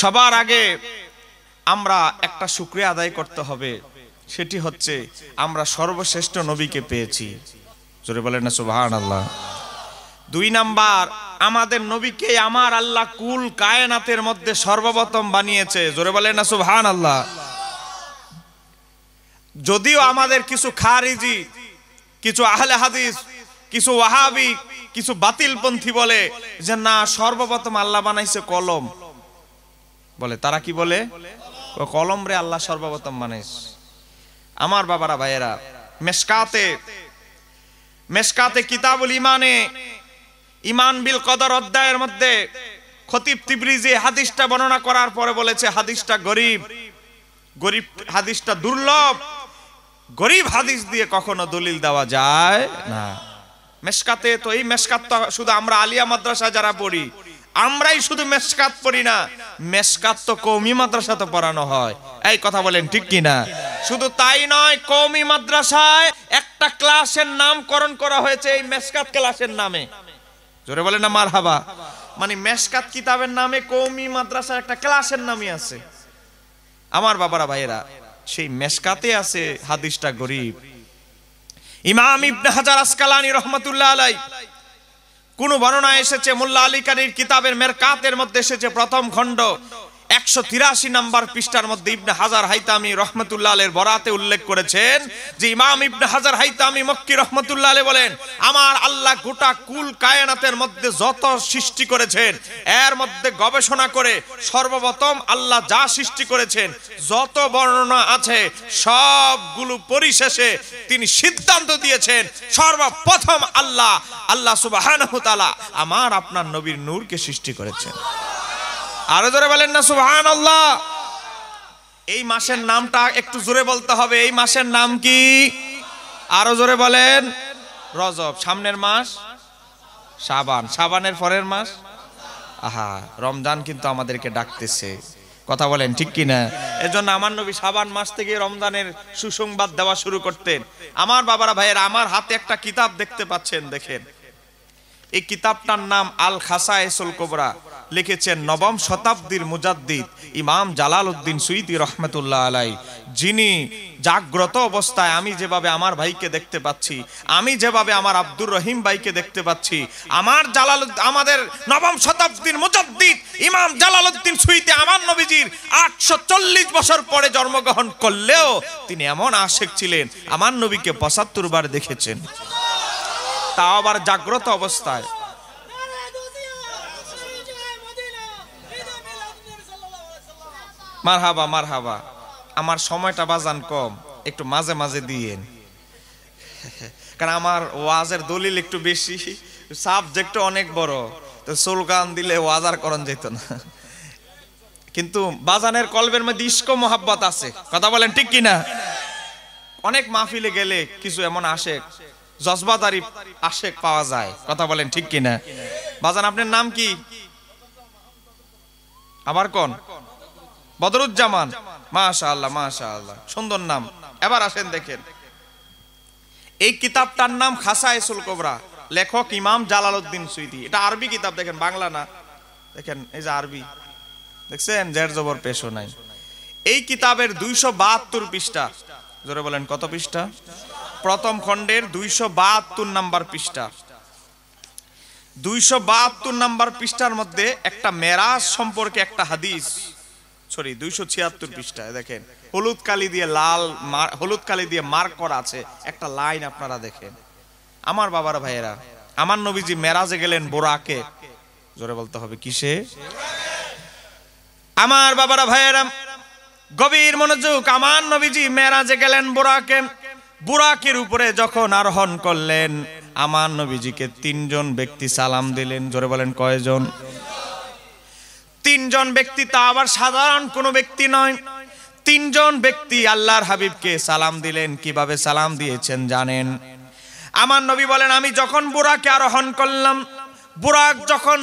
সবার আগে আমরা একটা শুক্রিয়া আদায় করতে হবে সেটি হচ্ছে আমরা সর্বশ্রেষ্ঠ নবীকে পেয়েছি জোরে বলেন না সুবাহান আল্লাহ দুই নাম্বার আমাদের নবীকে আমার আল্লাহ কুল কায়নাতের মধ্যে সর্বপ্রথম বানিয়েছে জোরে বলেন না সুবাহান আল্লাহ যদিও আমাদের কিছু খারিজি কিছু আহলে হাদিস কিছু ওয়াহাবি কিছু বাতিলপন্থী বলে যে না সর্বপ্রথম আল্লাহ বানাইছে কলম বলে তারা কি বলে কলম রে আল্লাহ সর্বপ্রথম বানাইস আমার বাবারা ভাইয়েরা মেসকাতে মেসকাতে কিতাবুল ইমানে ইমান বিল কদর অধ্যায়ের মধ্যে খতিব তিব্রিজি হাদিসটা বর্ণনা করার পরে বলেছে হাদিসটা গরিব গরিব হাদিসটা দুর্লভ গরিব হাদিস দিয়ে কখনো দলিল দেওয়া যায় না মেসকাতে তো এই মেসকাত শুধু আমরা আলিয়া মাদ্রাসা যারা পড়ি আমরাই শুধু মেসকাত পড়ি না মেসকাত তো কৌমি মাদ্রাসাতে পড়ানো হয় এই কথা বলেন ঠিক কিনা শুধু তাই নয় কৌমি মাদ্রাসায় একটা ক্লাসের নামকরণ করা হয়েছে এই মেসকাত ক্লাসের নামে জোরে বলেন না মার হাবা মানে মেসকাত কিতাবের নামে কৌমি মাদ্রাসার একটা ক্লাসের নামই আছে আমার বাবারা ভাইয়েরা সেই মেসকাতে আছে হাদিসটা গরিব ইমাম ইবনে হাজার আসকালানি রহমতুল্লাহ আলাই কোন বর্ণনা এসেছে মোল্লা আলী কিতাবের মেরকাতের মধ্যে এসেছে প্রথম খণ্ড একশো তিরাশি নম্বর পৃষ্ঠার মধ্যে ইবনে হাজার হাইতামি বরাতে উল্লেখ করেছেন যে ইমাম ইবনে হাজার হাইতামি মক্কি রহমতুল্লাহ আলে বলেন আমার আল্লাহ গোটা কুল কায়নাতের মধ্যে যত সৃষ্টি করেছেন এর মধ্যে গবেষণা করে সর্বপ্রথম আল্লাহ যা সৃষ্টি করেছেন যত বর্ণনা আছে সবগুলো পরিশেষে তিনি সিদ্ধান্ত দিয়েছেন সর্বপ্রথম আল্লাহ আল্লাহ সুবাহ আমার আপনার নবীর নূরকে সৃষ্টি করেছেন আরো জোরে বলেন না সুহান আল্লাহ এই মাসের নামটা একটু জোরে বলতে হবে এই মাসের নাম কি আরো জোরে বলেন রজব সামনের মাস সাবান সাবানের পরের মাস আহা রমজান কিন্তু আমাদেরকে ডাকতেছে কথা বলেন ঠিক কিনা এজন্য আমার নবী সাবান মাস থেকে রমজানের সুসংবাদ দেওয়া শুরু করতেন আমার বাবারা ভাইয়ের আমার হাতে একটা কিতাব দেখতে পাচ্ছেন দেখেন এই কিতাবটার নাম আল খাসা এসল কোবরা লিখেছেন নবম শতাব্দীর মুজাদ্দিদ ইমাম জালাল উদ্দিন সুইদি রহমতুল্লাহ আলাই যিনি জাগ্রত অবস্থায় আমি যেভাবে আমার ভাইকে দেখতে পাচ্ছি আমি যেভাবে আমার আব্দুর রহিম ভাইকে দেখতে পাচ্ছি আমার জালাল আমাদের নবম শতাব্দীর মুজাদ্দিদ ইমাম জালাল উদ্দিন সুইতে আমার নবীজির আটশো চল্লিশ বছর পরে জন্মগ্রহণ করলেও তিনি এমন আশেক ছিলেন আমার নবীকে পঁচাত্তর বার দেখেছেন তা আবার জাগ্রত অবস্থায় মার হাবা মার হাবা আমার সময়টা বাজান কম একটু মাঝে মাঝে দিয়েন কারণ আমার ওয়াজের দলিল একটু বেশি সাবজেক্ট অনেক বড় তো সোলগান দিলে ওয়াজার করণ যেত না কিন্তু বাজানের কলবের মধ্যে ইস্ক মোহাব্বত আছে কথা বলেন ঠিক কিনা অনেক মাহফিলে গেলে কিছু এমন আসে জজবাদারি আসে পাওয়া যায় কথা বলেন ঠিক কিনা বাজান আপনার নাম কি আবার কোন বদরুজ্জামান মাশা আল্লাহ মাশা আল্লাহ সুন্দর নাম এবার আসেন দেখেন এই কিতাবটার নাম খাসা কোবরা লেখক ইমাম জালালউদ্দিন সুইদি এটা আরবি কিতাব দেখেন বাংলা না দেখেন এই যে আরবি দেখছেন জের জবর পেশো নাই এই কিতাবের দুইশো বাহাত্তর পৃষ্ঠা জোরে বলেন কত পৃষ্ঠা প্রথম খণ্ডের দুইশো বাহাত্তর নাম্বার পৃষ্ঠা দুইশো বাহাত্তর নাম্বার পৃষ্ঠার মধ্যে একটা মেরাজ সম্পর্কে একটা হাদিস সরি দুইশো ছিয়াত্তর পৃষ্ঠায় দেখেন হলুদ কালি দিয়ে লাল হলুদ কালি দিয়ে মার্ক করা আছে একটা লাইন আপনারা দেখেন আমার বাবার ভাইয়েরা আমার নবীজি মেরাজে গেলেন বোরাকে জোরে বলতে হবে কিসে আমার বাবারা ভাইয়েরা গভীর মনোযোগ আমার নবীজি মেরাজে গেলেন বোরাকে বুরাকের উপরে যখন আরোহণ করলেন আমার নবীজিকে তিনজন ব্যক্তি সালাম দিলেন জোরে বলেন কয়জন তিনজন ব্যক্তি তা আবার সাধারণ কোনো ব্যক্তি নয় তিনজন ব্যক্তি আল্লাহর হাবিবকে সালাম দিলেন কিভাবে সালাম দিয়েছেন জানেন আমার নবী বলেন আমি যখন বুড়াকে আরোহণ করলাম বুড়াক যখন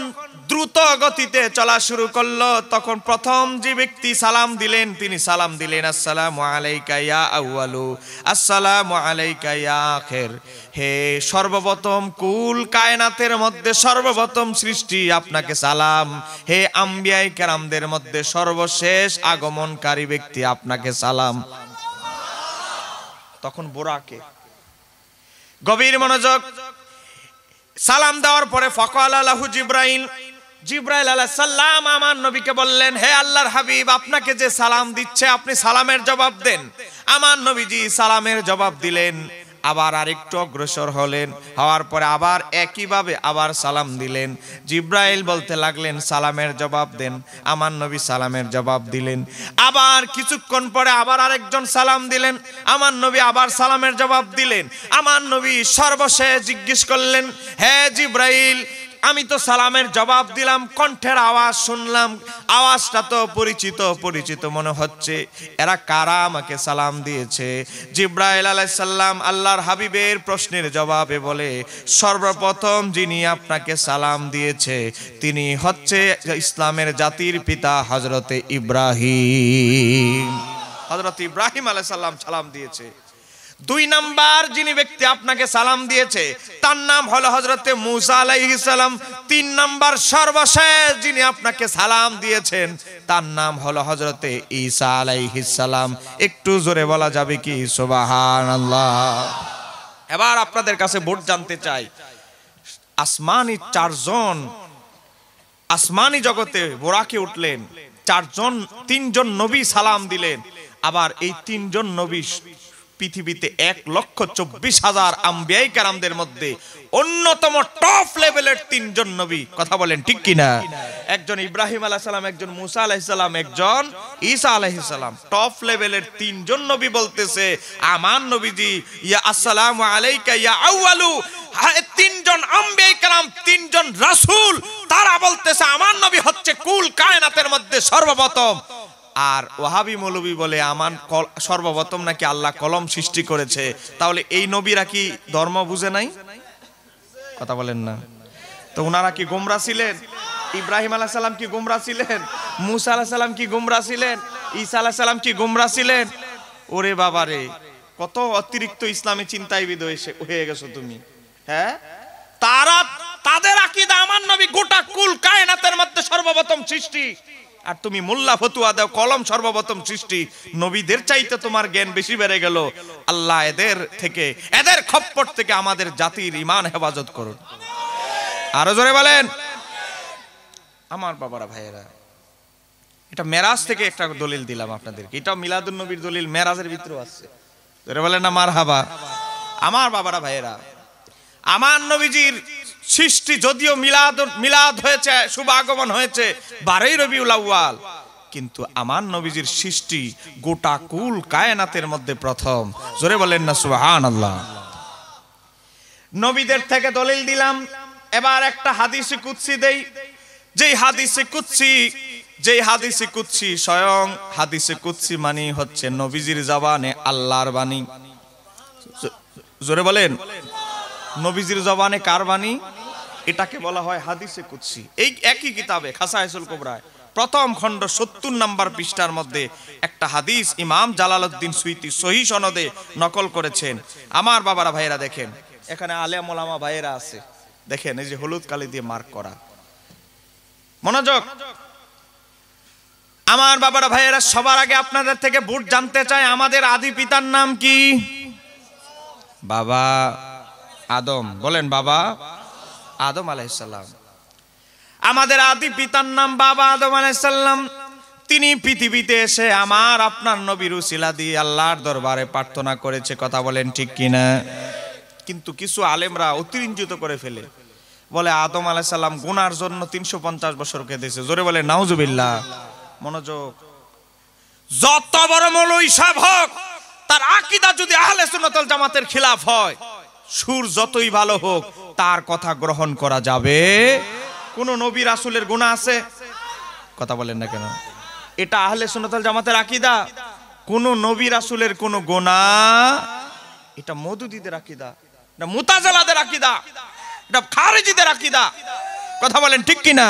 দ্রুত গতিতে চলা শুরু করলো তখন প্রথম যে ব্যক্তি সালাম দিলেন তিনি সালাম দিলেন আসসালাম আলাইকাইয়া ইয়া আউয়ালু আসসালামু আলাইকা আখের হে সর্বপ্রথম কুল কায়নাতের মধ্যে সর্বপ্রথম সৃষ্টি আপনাকে সালাম হে আম্বিয়াই কেরামদের মধ্যে সর্বশেষ আগমনকারী ব্যক্তি আপনাকে সালাম তখন বোরাকে গভীর মনোযোগ সালাম দেওয়ার পরে ফকাল আলাহু জিব্রাইল জিব্রাইল আলাহ সাল্লাম আমার নবীকে বললেন হে আল্লাহর হাবিব আপনাকে যে সালাম দিচ্ছে আপনি সালামের জবাব দেন আমার নবীজি সালামের জবাব দিলেন আবার আরেকটু অগ্রসর হলেন হওয়ার পরে আবার একইভাবে আবার সালাম দিলেন জিব্রাইল বলতে লাগলেন সালামের জবাব দেন আমার নবী সালামের জবাব দিলেন আবার কিছুক্ষণ পরে আবার আরেকজন সালাম দিলেন আমার নবী আবার সালামের জবাব দিলেন আমার নবী সর্বশেষ জিজ্ঞেস করলেন হ্যাঁ জিব্রাইল আমি তো সালামের জবাব দিলাম কণ্ঠের আওয়াজ শুনলাম আওয়াজটা তো পরিচিত পরিচিত মনে হচ্ছে এরা কারা আমাকে সালাম দিয়েছে জিব্রাইল আলাইসাল্লাম আল্লাহর হাবিবের প্রশ্নের জবাবে বলে সর্বপ্রথম যিনি আপনাকে সালাম দিয়েছে তিনি হচ্ছে ইসলামের জাতির পিতা হজরতে ইব্রাহিম হজরত ইব্রাহিম আলাইসাল্লাম সালাম দিয়েছে দুই নাম্বার যিনি ব্যক্তি আপনাকে সালাম দিয়েছে তার নাম হলো হজরতে মুসা সালাম তিন নাম্বার সর্বশেষ যিনি আপনাকে সালাম দিয়েছেন তার নাম হলো হজরতে ঈসা সালাম একটু জোরে বলা যাবে কি সোবাহান এবার আপনাদের কাছে ভোট জানতে চাই আসমানি চারজন আসমানি জগতে বোরাকে উঠলেন চারজন তিনজন নবী সালাম দিলেন আবার এই তিনজন নবী পৃথিবীতে এক লক্ষ চব্বিশ হাজার আম্বিয়াই কারামদের মধ্যে অন্যতম টপ লেভেলের তিনজন নবী কথা বলেন ঠিক কিনা একজন ইব্রাহিম আলাহ সালাম একজন মুসা সালাম একজন ঈসা আলাহি সালাম টপ লেভেলের তিনজন নবী বলতেছে আমার নবীজি ইয়া আসসালাম আলাইকা ইয়া আউয়ালু হ্যাঁ, তিনজন আম্বিয়াই কারাম তিনজন রাসুল তারা বলতেছে আমার নবী হচ্ছে কুল কায়নাতের মধ্যে সর্বপ্রথম আর ওহাবি মৌলবি বলে আমার সর্বপ্রথম নাকি আল্লাহ কলম সৃষ্টি করেছে তাহলে এই নবীরা কি ধর্ম বুঝে নাই কথা বলেন না তো ওনারা কি গোমরা ছিলেন ইব্রাহিম আলাহ সাল্লাম কি গুমরা ছিলেন মুসা আলাহ সাল্লাম কি গুমরা ছিলেন ঈসা আলাহ সাল্লাম কি গুমরা ছিলেন ওরে বাবারে কত অতিরিক্ত ইসলামে চিন্তাইবিদ হয়ে গেছো তুমি হ্যাঁ তারা তাদের আকিদা আমার নবী গোটা কুল কায়নাতের মধ্যে সর্বপ্রথম সৃষ্টি আর তুমি মোল্লা ফতুয়া দাও কলম সর্বপ্রথম সৃষ্টি নবীদের চাইতে তোমার জ্ঞান বেশি বেড়ে গেল আল্লাহ এদের থেকে এদের খপ্পট থেকে আমাদের জাতির ইমান হেফাজত করুন আরো জোরে বলেন আমার বাবারা ভাইয়েরা এটা মেরাজ থেকে একটা দলিল দিলাম আপনাদেরকে এটাও মিলাদুল নবীর দলিল মেরাজের ভিতরে আছে ধরে বলেন না মার হাবা আমার বাবারা ভাইয়েরা আমার নবীজির সৃষ্টি যদিও মিলাদ মিলাদ হয়েছে শুভ আগমন হয়েছে বারোই রবিউল আউয়াল কিন্তু আমার নবীজির সৃষ্টি গোটা কুল কায়নাতের মধ্যে প্রথম জোরে বলেন না সুহান আল্লাহ নবীদের থেকে দলিল দিলাম এবার একটা হাদিসে কুৎসি দেই যেই হাদিসে কুৎসি যেই হাদিসে কুৎসি স্বয়ং হাদিসে কুৎসি মানে হচ্ছে নবীজির জবানে আল্লাহর বাণী জোরে বলেন নবীজির জবানে কার বাণী এটাকে বলা হয় হাদিসে কুৎসি এই একই কিতাবে খাসাইসুল কোবরায় প্রথম খণ্ড সত্তর নাম্বার পৃষ্ঠার মধ্যে একটা হাদিস ইমাম জালাল উদ্দিন সুইতি সহি সনদে নকল করেছেন আমার বাবারা ভাইয়েরা দেখেন এখানে আলে মোলামা ভাইয়েরা আছে দেখেন এই যে হলুদ কালি দিয়ে মার্ক করা মনোযোগ আমার বাবারা ভাইয়েরা সবার আগে আপনাদের থেকে ভোট জানতে চাই আমাদের আদি পিতার নাম কি বাবা আদম বলেন বাবা আদম আলাইসাল্লাম আমাদের আদি পিতার নাম বাবা আদম আলাইসাল্লাম তিনি পৃথিবীতে এসে আমার আপনার নবীর উসিলা দিয়ে আল্লাহর দরবারে প্রার্থনা করেছে কথা বলেন ঠিক কিনা কিন্তু কিছু আলেমরা অতিরঞ্জিত করে ফেলে বলে আদম আলাইসাল্লাম গুনার জন্য তিনশো পঞ্চাশ বছর কেঁদেছে জোরে বলে নাউজুবিল্লা মনোযোগ যত বড় মৌলই হিসাব হোক তার আকিদা যদি আহলে সুন্নতল জামাতের খিলাফ হয় সুর যতই ভালো হোক তার কথা গ্রহণ করা যাবে কোন নবী রাসুলের গুণা আছে কথা বলেন না কেন এটা আহলে সোনাতাল জামাতের আকিদা কোন নবী রাসুলের কোন গোনা এটা মধুদিদের আকিদা এটা মোতাজালাদের আকিদা এটা খারেজিদের আকিদা কথা বলেন ঠিক কিনা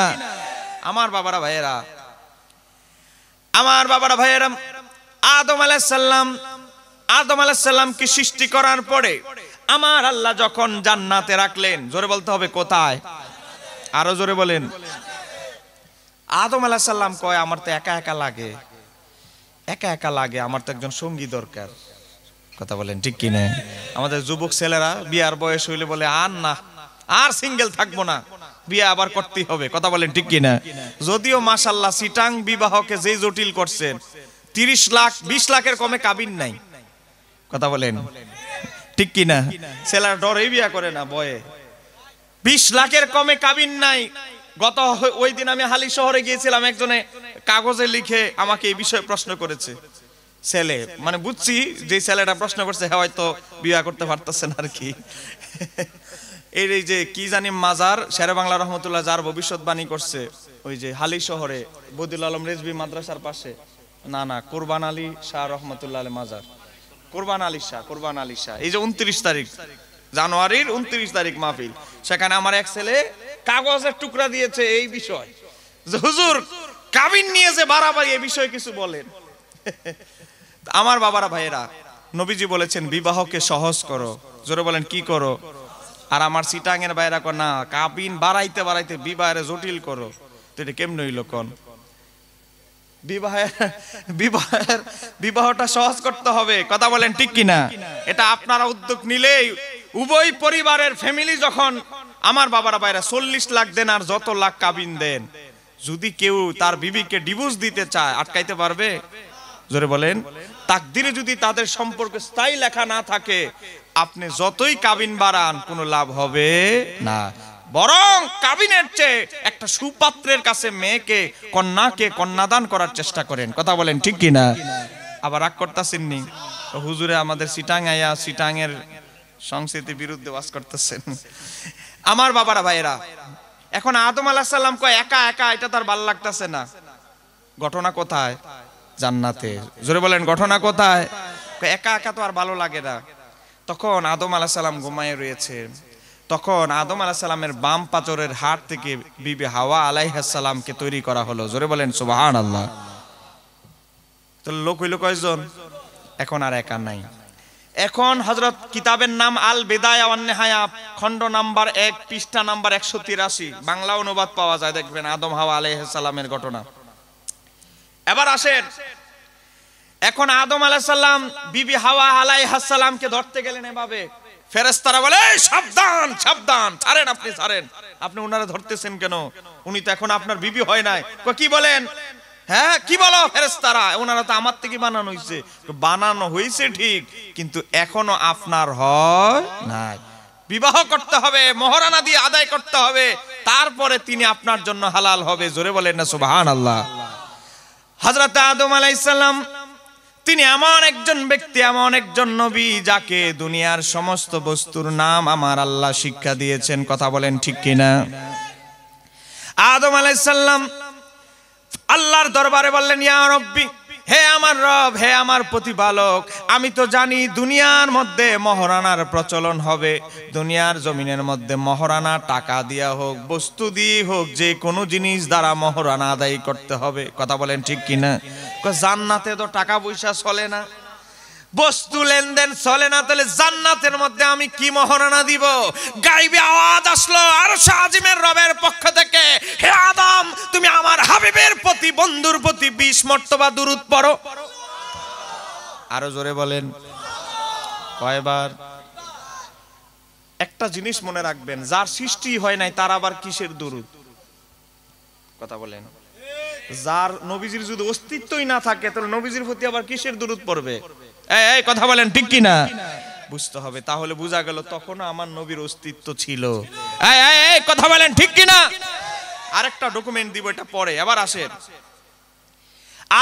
আমার বাবারা ভাইয়েরা আমার বাবারা ভাইয়েরা আদম আলাইসাল্লাম আদম আলাইসাল্লামকে সৃষ্টি করার পরে আমার আল্লাহ যখন জান্নাতে রাখলেন জোরে বলতে হবে কোথায় আরো জোরে বলেন আদম আলাহ সাল্লাম কয় আমার তো একা একা লাগে একা একা লাগে আমার তো একজন সঙ্গী দরকার কথা বলেন ঠিক না আমাদের যুবক ছেলেরা বিয়ার বয়স হইলে বলে আর না আর সিঙ্গেল থাকবো না বিয়ে আবার করতেই হবে কথা বলেন ঠিক কিনা যদিও মাসাল্লাহ সিটাং বিবাহকে যে জটিল করছেন তিরিশ লাখ বিশ লাখের কমে কাবিন নাই কথা বলেন ঠিক কিনা সেলার ডরে বিয়া করে না বয়ে বিশ লাখের কমে কাবিন নাই গত ওই দিন আমি হালি শহরে গিয়েছিলাম একজনে কাগজে লিখে আমাকে এই বিষয়ে প্রশ্ন করেছে ছেলে মানে বুঝছি যে ছেলেটা প্রশ্ন করছে হয়তো বিয়া করতে পারতেছে না আর কি এর এই যে কি জানি মাজার শেরে বাংলা রহমতুল্লাহ যার ভবিষ্যৎবাণী করছে ওই যে হালি শহরে বদিল আলম রেজবি মাদ্রাসার পাশে না না কোরবান আলী শাহ রহমতুল্লাহ মাজার কোরবান আলী শাহ কোরবান আলী শাহ এই যে উনত্রিশ তারিখ জানুয়ারির উনত্রিশ তারিখ মাহফিল সেখানে আমার এক ছেলে কাগজের টুকরা দিয়েছে এই বিষয় হুজুর কাবিন নিয়েছে যে এই বিষয়ে কিছু বলেন আমার বাবারা ভাইয়েরা নবীজি বলেছেন বিবাহকে সহজ করো জোরে বলেন কি করো আর আমার সিটাঙের বাইরা না কাবিন বাড়াইতে বাড়াইতে বিবাহের জটিল করো তো এটা কেমন হইল কন বিবাহের বিবাহটা সহজ করতে হবে কথা বলেন ঠিক কিনা এটা আপনারা উদ্যোগ নিলেই উভয় পরিবারের ফ্যামিলি যখন আমার বাবারা বাইরা চল্লিশ লাখ দেন আর যত লাখ কাবিন দেন যদি কেউ তার বিবিকে ডিভোর্স দিতে চায় আটকাইতে পারবে জোরে বলেন তাকদিরে যদি তাদের সম্পর্ক স্থায়ী লেখা না থাকে আপনি যতই কাবিন বাড়ান কোনো লাভ হবে না বরং কাবিনের চেয়ে একটা সুপাত্রের কাছে মেয়েকে কন্যাকে কন্যাদান করার চেষ্টা করেন কথা বলেন ঠিক কিনা আবার রাগ করতেছেননি হুজুরে আমাদের সিটাং আয়া সিটাংয়ের সংস্কৃতির বিরুদ্ধে বাস করতেছেন আমার বাবারা ভাইয়েরা এখন আদম আলাহ সাল্লাম কয় একা একা এটা তার ভাল লাগতেছে না ঘটনা কোথায় জান্নাতে জোরে বলেন ঘটনা কোথায় একা একা তো আর ভালো লাগে না তখন আদম আলাহ সাল্লাম ঘুমায় রয়েছে তখন আদম আলাহ সালামের বাম পাচরের হাট থেকে বিবি হাওয়া আলাইহাসালামকে তৈরি করা হলো জোরে বলেন সুবাহান আল্লাহ তো লোক হইল কয়েকজন এখন আর একা নাই এখন হজরত কিতাবের নাম আল বেদায় খন্ড নাম্বার এক পৃষ্ঠা নাম্বার একশো তিরাশি বাংলা অনুবাদ পাওয়া যায় দেখবেন আদম হাওয়া আলাইহাসালামের ঘটনা এবার আসেন এখন আদম আলাহ সাল্লাম বিবি হাওয়া আলাইহাসালামকে ধরতে গেলেন এভাবে ফেরেস্তারা বলে সাবধান সাবধান ছাড়েন আপনি ছাড়েন আপনি ওনারা ধরতেছেন কেন উনি তো এখন আপনার বিবি হয় নাই কি বলেন হ্যাঁ কি বলো ফেরেস্তারা ওনারা তো আমার থেকে বানানো হয়েছে বানানো হয়েছে ঠিক কিন্তু এখনো আপনার হয় নাই বিবাহ করতে হবে মহারানা দিয়ে আদায় করতে হবে তারপরে তিনি আপনার জন্য হালাল হবে জোরে বলেন না সুবাহান আল্লাহ হাজরত আদম আলাইসাল্লাম তিনি এমন একজন ব্যক্তি এমন একজন নবী যাকে দুনিয়ার সমস্ত বস্তুর নাম আমার আল্লাহ শিক্ষা দিয়েছেন কথা বলেন ঠিক কিনা আদম আলাইসাল্লাম আল্লাহর দরবারে বললেন ইয়া রব্বি হে আমার রব হে আমার প্রতিপালক আমি তো জানি দুনিয়ার মধ্যে মহারানার প্রচলন হবে দুনিয়ার জমিনের মধ্যে মহারানা টাকা দিয়া হোক বস্তু দিয়ে হোক যে কোনো জিনিস দ্বারা মহারানা আদায় করতে হবে কথা বলেন ঠিক কিনা জান্নাতে তো টাকা পয়সা চলে না বস্তু লেনদেন চলে না তাহলে জান্নাতের মধ্যে আমি কি মহারণা দিব গাইবে আওয়াজ আসলো আর শাহজিমের রবের পক্ষ থেকে হে আদম তুমি আমার হাবিবের প্রতি বন্ধুর প্রতি বিষ মর্তবা দুরুদ পড়ো আরো জোরে বলেন কয়বার একটা জিনিস মনে রাখবেন যার সৃষ্টি হয় নাই তার আবার কিসের দুরুদ কথা বলেন যার নবীজির যদি অস্তিত্বই না থাকে তাহলে নবীজির প্রতি আবার কিসের দূরত পড়বে এই কথা বলেন ঠিক কি না বুঝতে হবে তাহলে বোঝা গেল তখন আমার নবীর অস্তিত্ব ছিল এই কথা বলেন ঠিক কি না আরেকটা ডকুমেন্ট দিব এটা পরে আবার আসেন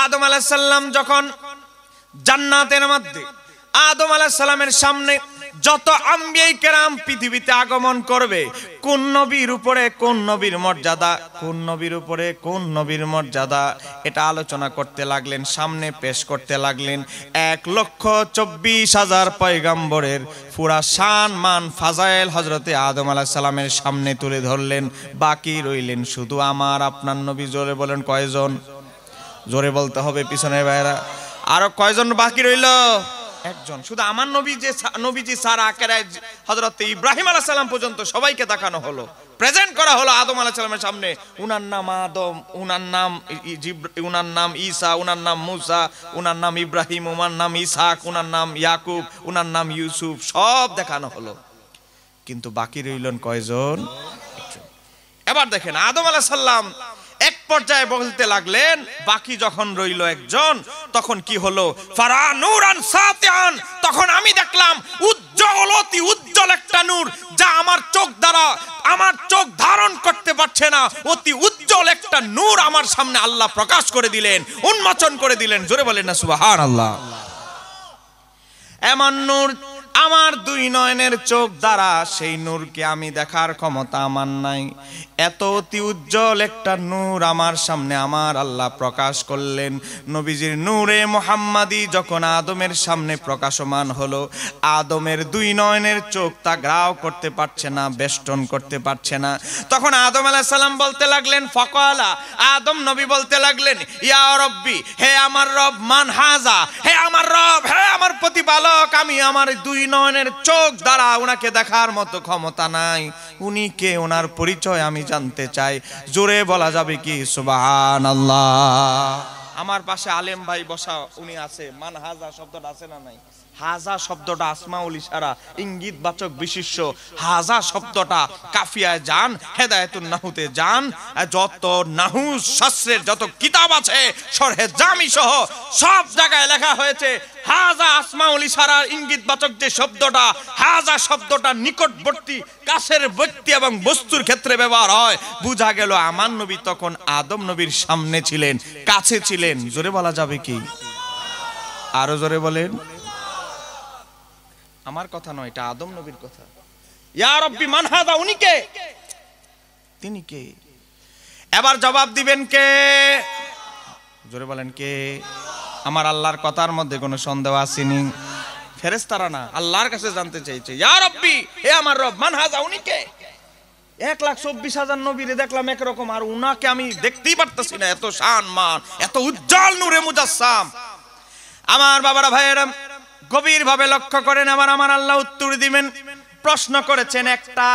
আদম আলাইহিস সালাম যখন জান্নাতের মধ্যে আদম আলাইহিস সালামের সামনে যত আম্বিয়াই কেরাম পৃথিবীতে আগমন করবে কোন নবীর উপরে কোন নবীর মর্যাদা কোন নবীর উপরে কোন নবীর মর্যাদা এটা আলোচনা করতে লাগলেন সামনে পেশ করতে লাগলেন এক লক্ষ চব্বিশ হাজার পয়গাম্বরের পুরা সান মান ফাজাইল হজরতে আদম আলাহ সালামের সামনে তুলে ধরলেন বাকি রইলেন শুধু আমার আপনার নবী জোরে বলেন কয়জন জোরে বলতে হবে পিছনের বাইরা আরো কয়জন বাকি রইল একজন শুধু আমার নবী যে নবীজি সারা আকেরায় হজরত ইব্রাহিম আলাহ সাল্লাম পর্যন্ত সবাইকে দেখানো হলো প্রেজেন্ট করা হলো আদম আলাহ সাল্লামের সামনে উনার নাম আদম উনার নাম উনার নাম ঈসা উনার নাম মুসা উনার নাম ইব্রাহিম উমার নাম ইসাক উনার নাম ইয়াকুব উনার নাম ইউসুফ সব দেখানো হলো কিন্তু বাকি রইলেন কয়জন এবার দেখেন আদম আলাহ সাল্লাম এক পর্যায়ে বলতে লাগলেন বাকি যখন রইল একজন তখন কি হলো ফারানুরান সাতিয়ান তখন আমি দেখলাম উজ্জ্বল অতি উজ্জ্বল একটা নূর যা আমার চোখ দ্বারা আমার চোখ ধারণ করতে পারছে না অতি উজ্জ্বল একটা নূর আমার সামনে আল্লাহ প্রকাশ করে দিলেন উন্মোচন করে দিলেন জোরে বলেন না সুবাহ আল্লাহ এমন নূর আমার দুই নয়নের চোখ দ্বারা সেই নূরকে আমি দেখার ক্ষমতা আমার নাই এত অতি উজ্জ্বল একটা নূর আমার সামনে আমার আল্লাহ প্রকাশ করলেন নবীজির নূরে মোহাম্মাদি যখন আদমের সামনে প্রকাশমান হলো আদমের দুই নয়নের চোখ তা গ্রাও করতে পারছে না বেষ্টন করতে পারছে না তখন আদম আলাহ সালাম বলতে লাগলেন ফকালা আদম নবী বলতে লাগলেন ইয়া রব্বি হে আমার রব মান হাজা হে আমার রব হে আমার প্রতিপালক আমি আমার দুই বিনয়নের চোখ দ্বারা ওনাকে দেখার মতো ক্ষমতা নাই উনি কে ওনার পরিচয় আমি জানতে চাই জোরে বলা যাবে কি সুবাহান আল্লাহ আমার পাশে আলেম ভাই বসা উনি আছে মানহাজা শব্দটা আছে না নাই হাজা শব্দটা আসমাউল ইশারা ইঙ্গিত বাচক বিশিষ্য হাজা শব্দটা কাফিয়ায় যান হেদায়েতুন নাহুতে যান যত নাহু শাস্ত্রের যত কিতাব আছে সরহে জামি সহ সব জায়গায় লেখা হয়েছে হাজা আসমাউল ইশারা ইঙ্গিত বাচক যে শব্দটা হাজা শব্দটা নিকটবর্তী কাছের ব্যক্তি এবং বস্তুর ক্ষেত্রে ব্যবহার হয় বোঝা গেল আমার নবী তখন আদম নবীর সামনে ছিলেন কাছে ছিলেন জোরে বলা যাবে কি আরো জোরে বলেন আমার কথা নয় এটা আদম নবীর কথা ইয়া রব্বি হাদা উনি কে তিনি কে এবার জবাব দিবেন কে জোরে বলেন কে আমার আল্লাহর কথার মধ্যে কোনো সন্দেহ আসেনি ফেরেস্তারা না আল্লাহর কাছে জানতে চাইছে ইয়া রব্বি হে আমার রব মানহাজা উনি কে এক লাখ চব্বিশ হাজার নবীরে দেখলাম একরকম আর উনাকে আমি দেখতেই পারতেছি না এত শান মান এত উজ্জ্বল নূরে মুজাসাম আমার বাবারা ভাইয়েরা গভীরভাবে লক্ষ্য করেন আবার আমার আল্লাহ উত্তর দিবেন প্রশ্ন করেছেন একটা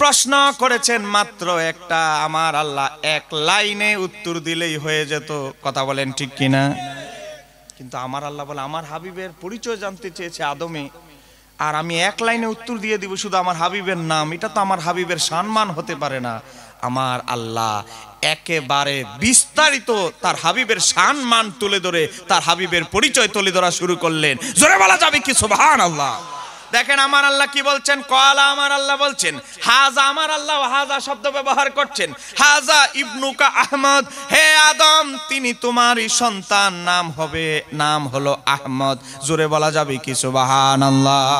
প্রশ্ন করেছেন মাত্র একটা আমার আল্লাহ এক লাইনে উত্তর দিলেই হয়ে যেত কথা বলেন ঠিক কিনা কিন্তু আমার আল্লাহ বলে আমার হাবিবের পরিচয় জানতে চেয়েছে আদমে আর আমি এক লাইনে উত্তর দিয়ে দিব শুধু আমার হাবিবের নাম এটা তো আমার হাবিবের সম্মান হতে পারে না আমার আল্লাহ একেবারে বিস্তারিত তার হাবিবের সম্মান তুলে ধরে তার হাবিবের পরিচয় তুলে ধরা শুরু করলেন জোরে বলা যাবে কি সোভান আল্লাহ দেখেন আমার আল্লাহ কি বলছেন কয়ালা আমার আল্লাহ বলছেন হাজা আমার আল্লাহ হাজা শব্দ ব্যবহার করছেন হাজা ইবনুকা আহমদ হে আদম তিনি তোমারই সন্তান নাম হবে নাম হলো আহমদ জোরে বলা যাবে কি বাহান আল্লাহ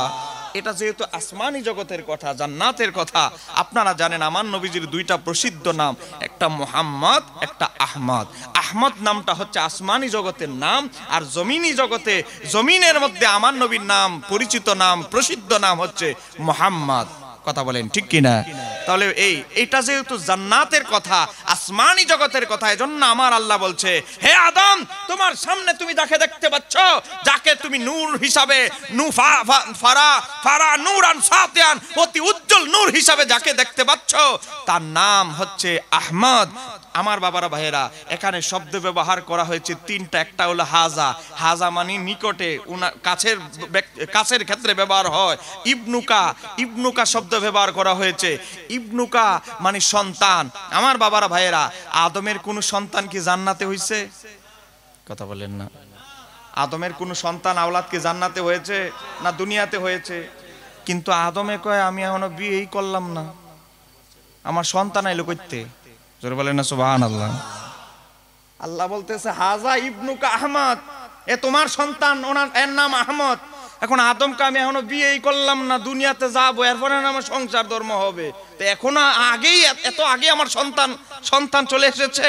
এটা যেহেতু আসমানি জগতের কথা জান্নাতের কথা আপনারা জানেন আমার নবীজির দুইটা প্রসিদ্ধ নাম একটা মোহাম্মদ একটা আহমদ আহমদ নামটা হচ্ছে আসমানি জগতের নাম আর জমিনি জগতে জমিনের মধ্যে আমার নবীর নাম পরিচিত নাম প্রসিদ্ধ নাম হচ্ছে মোহাম্মদ কথা বলেন ঠিক কিনা তাহলে এই এটা যেহেতু জান্নাতের কথা আসমানি জগতের কথা এজন্য আমার আল্লাহ বলছে হে আদম তোমার সামনে তুমি যাকে দেখতে পাচ্ছ যাকে তুমি নূর হিসাবে নু ফারা ফারা নূর আন সাতিয়ান অতি উজ্জ্বল নূর হিসাবে যাকে দেখতে পাচ্ছ তার নাম হচ্ছে আহমদ আমার বাবারা ভাইয়েরা এখানে শব্দ ব্যবহার করা হয়েছে তিনটা একটা হলো হাজা হাজা মানে নিকটে কাছের কাছের ক্ষেত্রে ব্যবহার হয় ইবনুকা ইবনুকা শব্দ ব্যবহার করা হয়েছে ইবনুকা মানে সন্তান আমার বাবারা ভাইয়েরা আদমের কোন সন্তান কি জান্নাতে হয়েছে কথা বলেন না আদমের কোন সন্তান আওলাদ কি জান্নাতে হয়েছে না দুনিয়াতে হয়েছে কিন্তু আদমে কয় আমি এখনো বিয়েই করলাম না আমার সন্তান আইলো করতে জোরে বলেন না সুবাহান আল্লাহ আল্লাহ বলতেছে হাজা ইবনুকা আহমদ এ তোমার সন্তান ওনার এর নাম আহমদ এখন আদমকে আমি এখনো বিয়েই করলাম না দুনিয়াতে যাবো এরপরে আমার সংসার ধর্ম হবে তো এখনো আগেই এত আগে আমার সন্তান সন্তান চলে এসেছে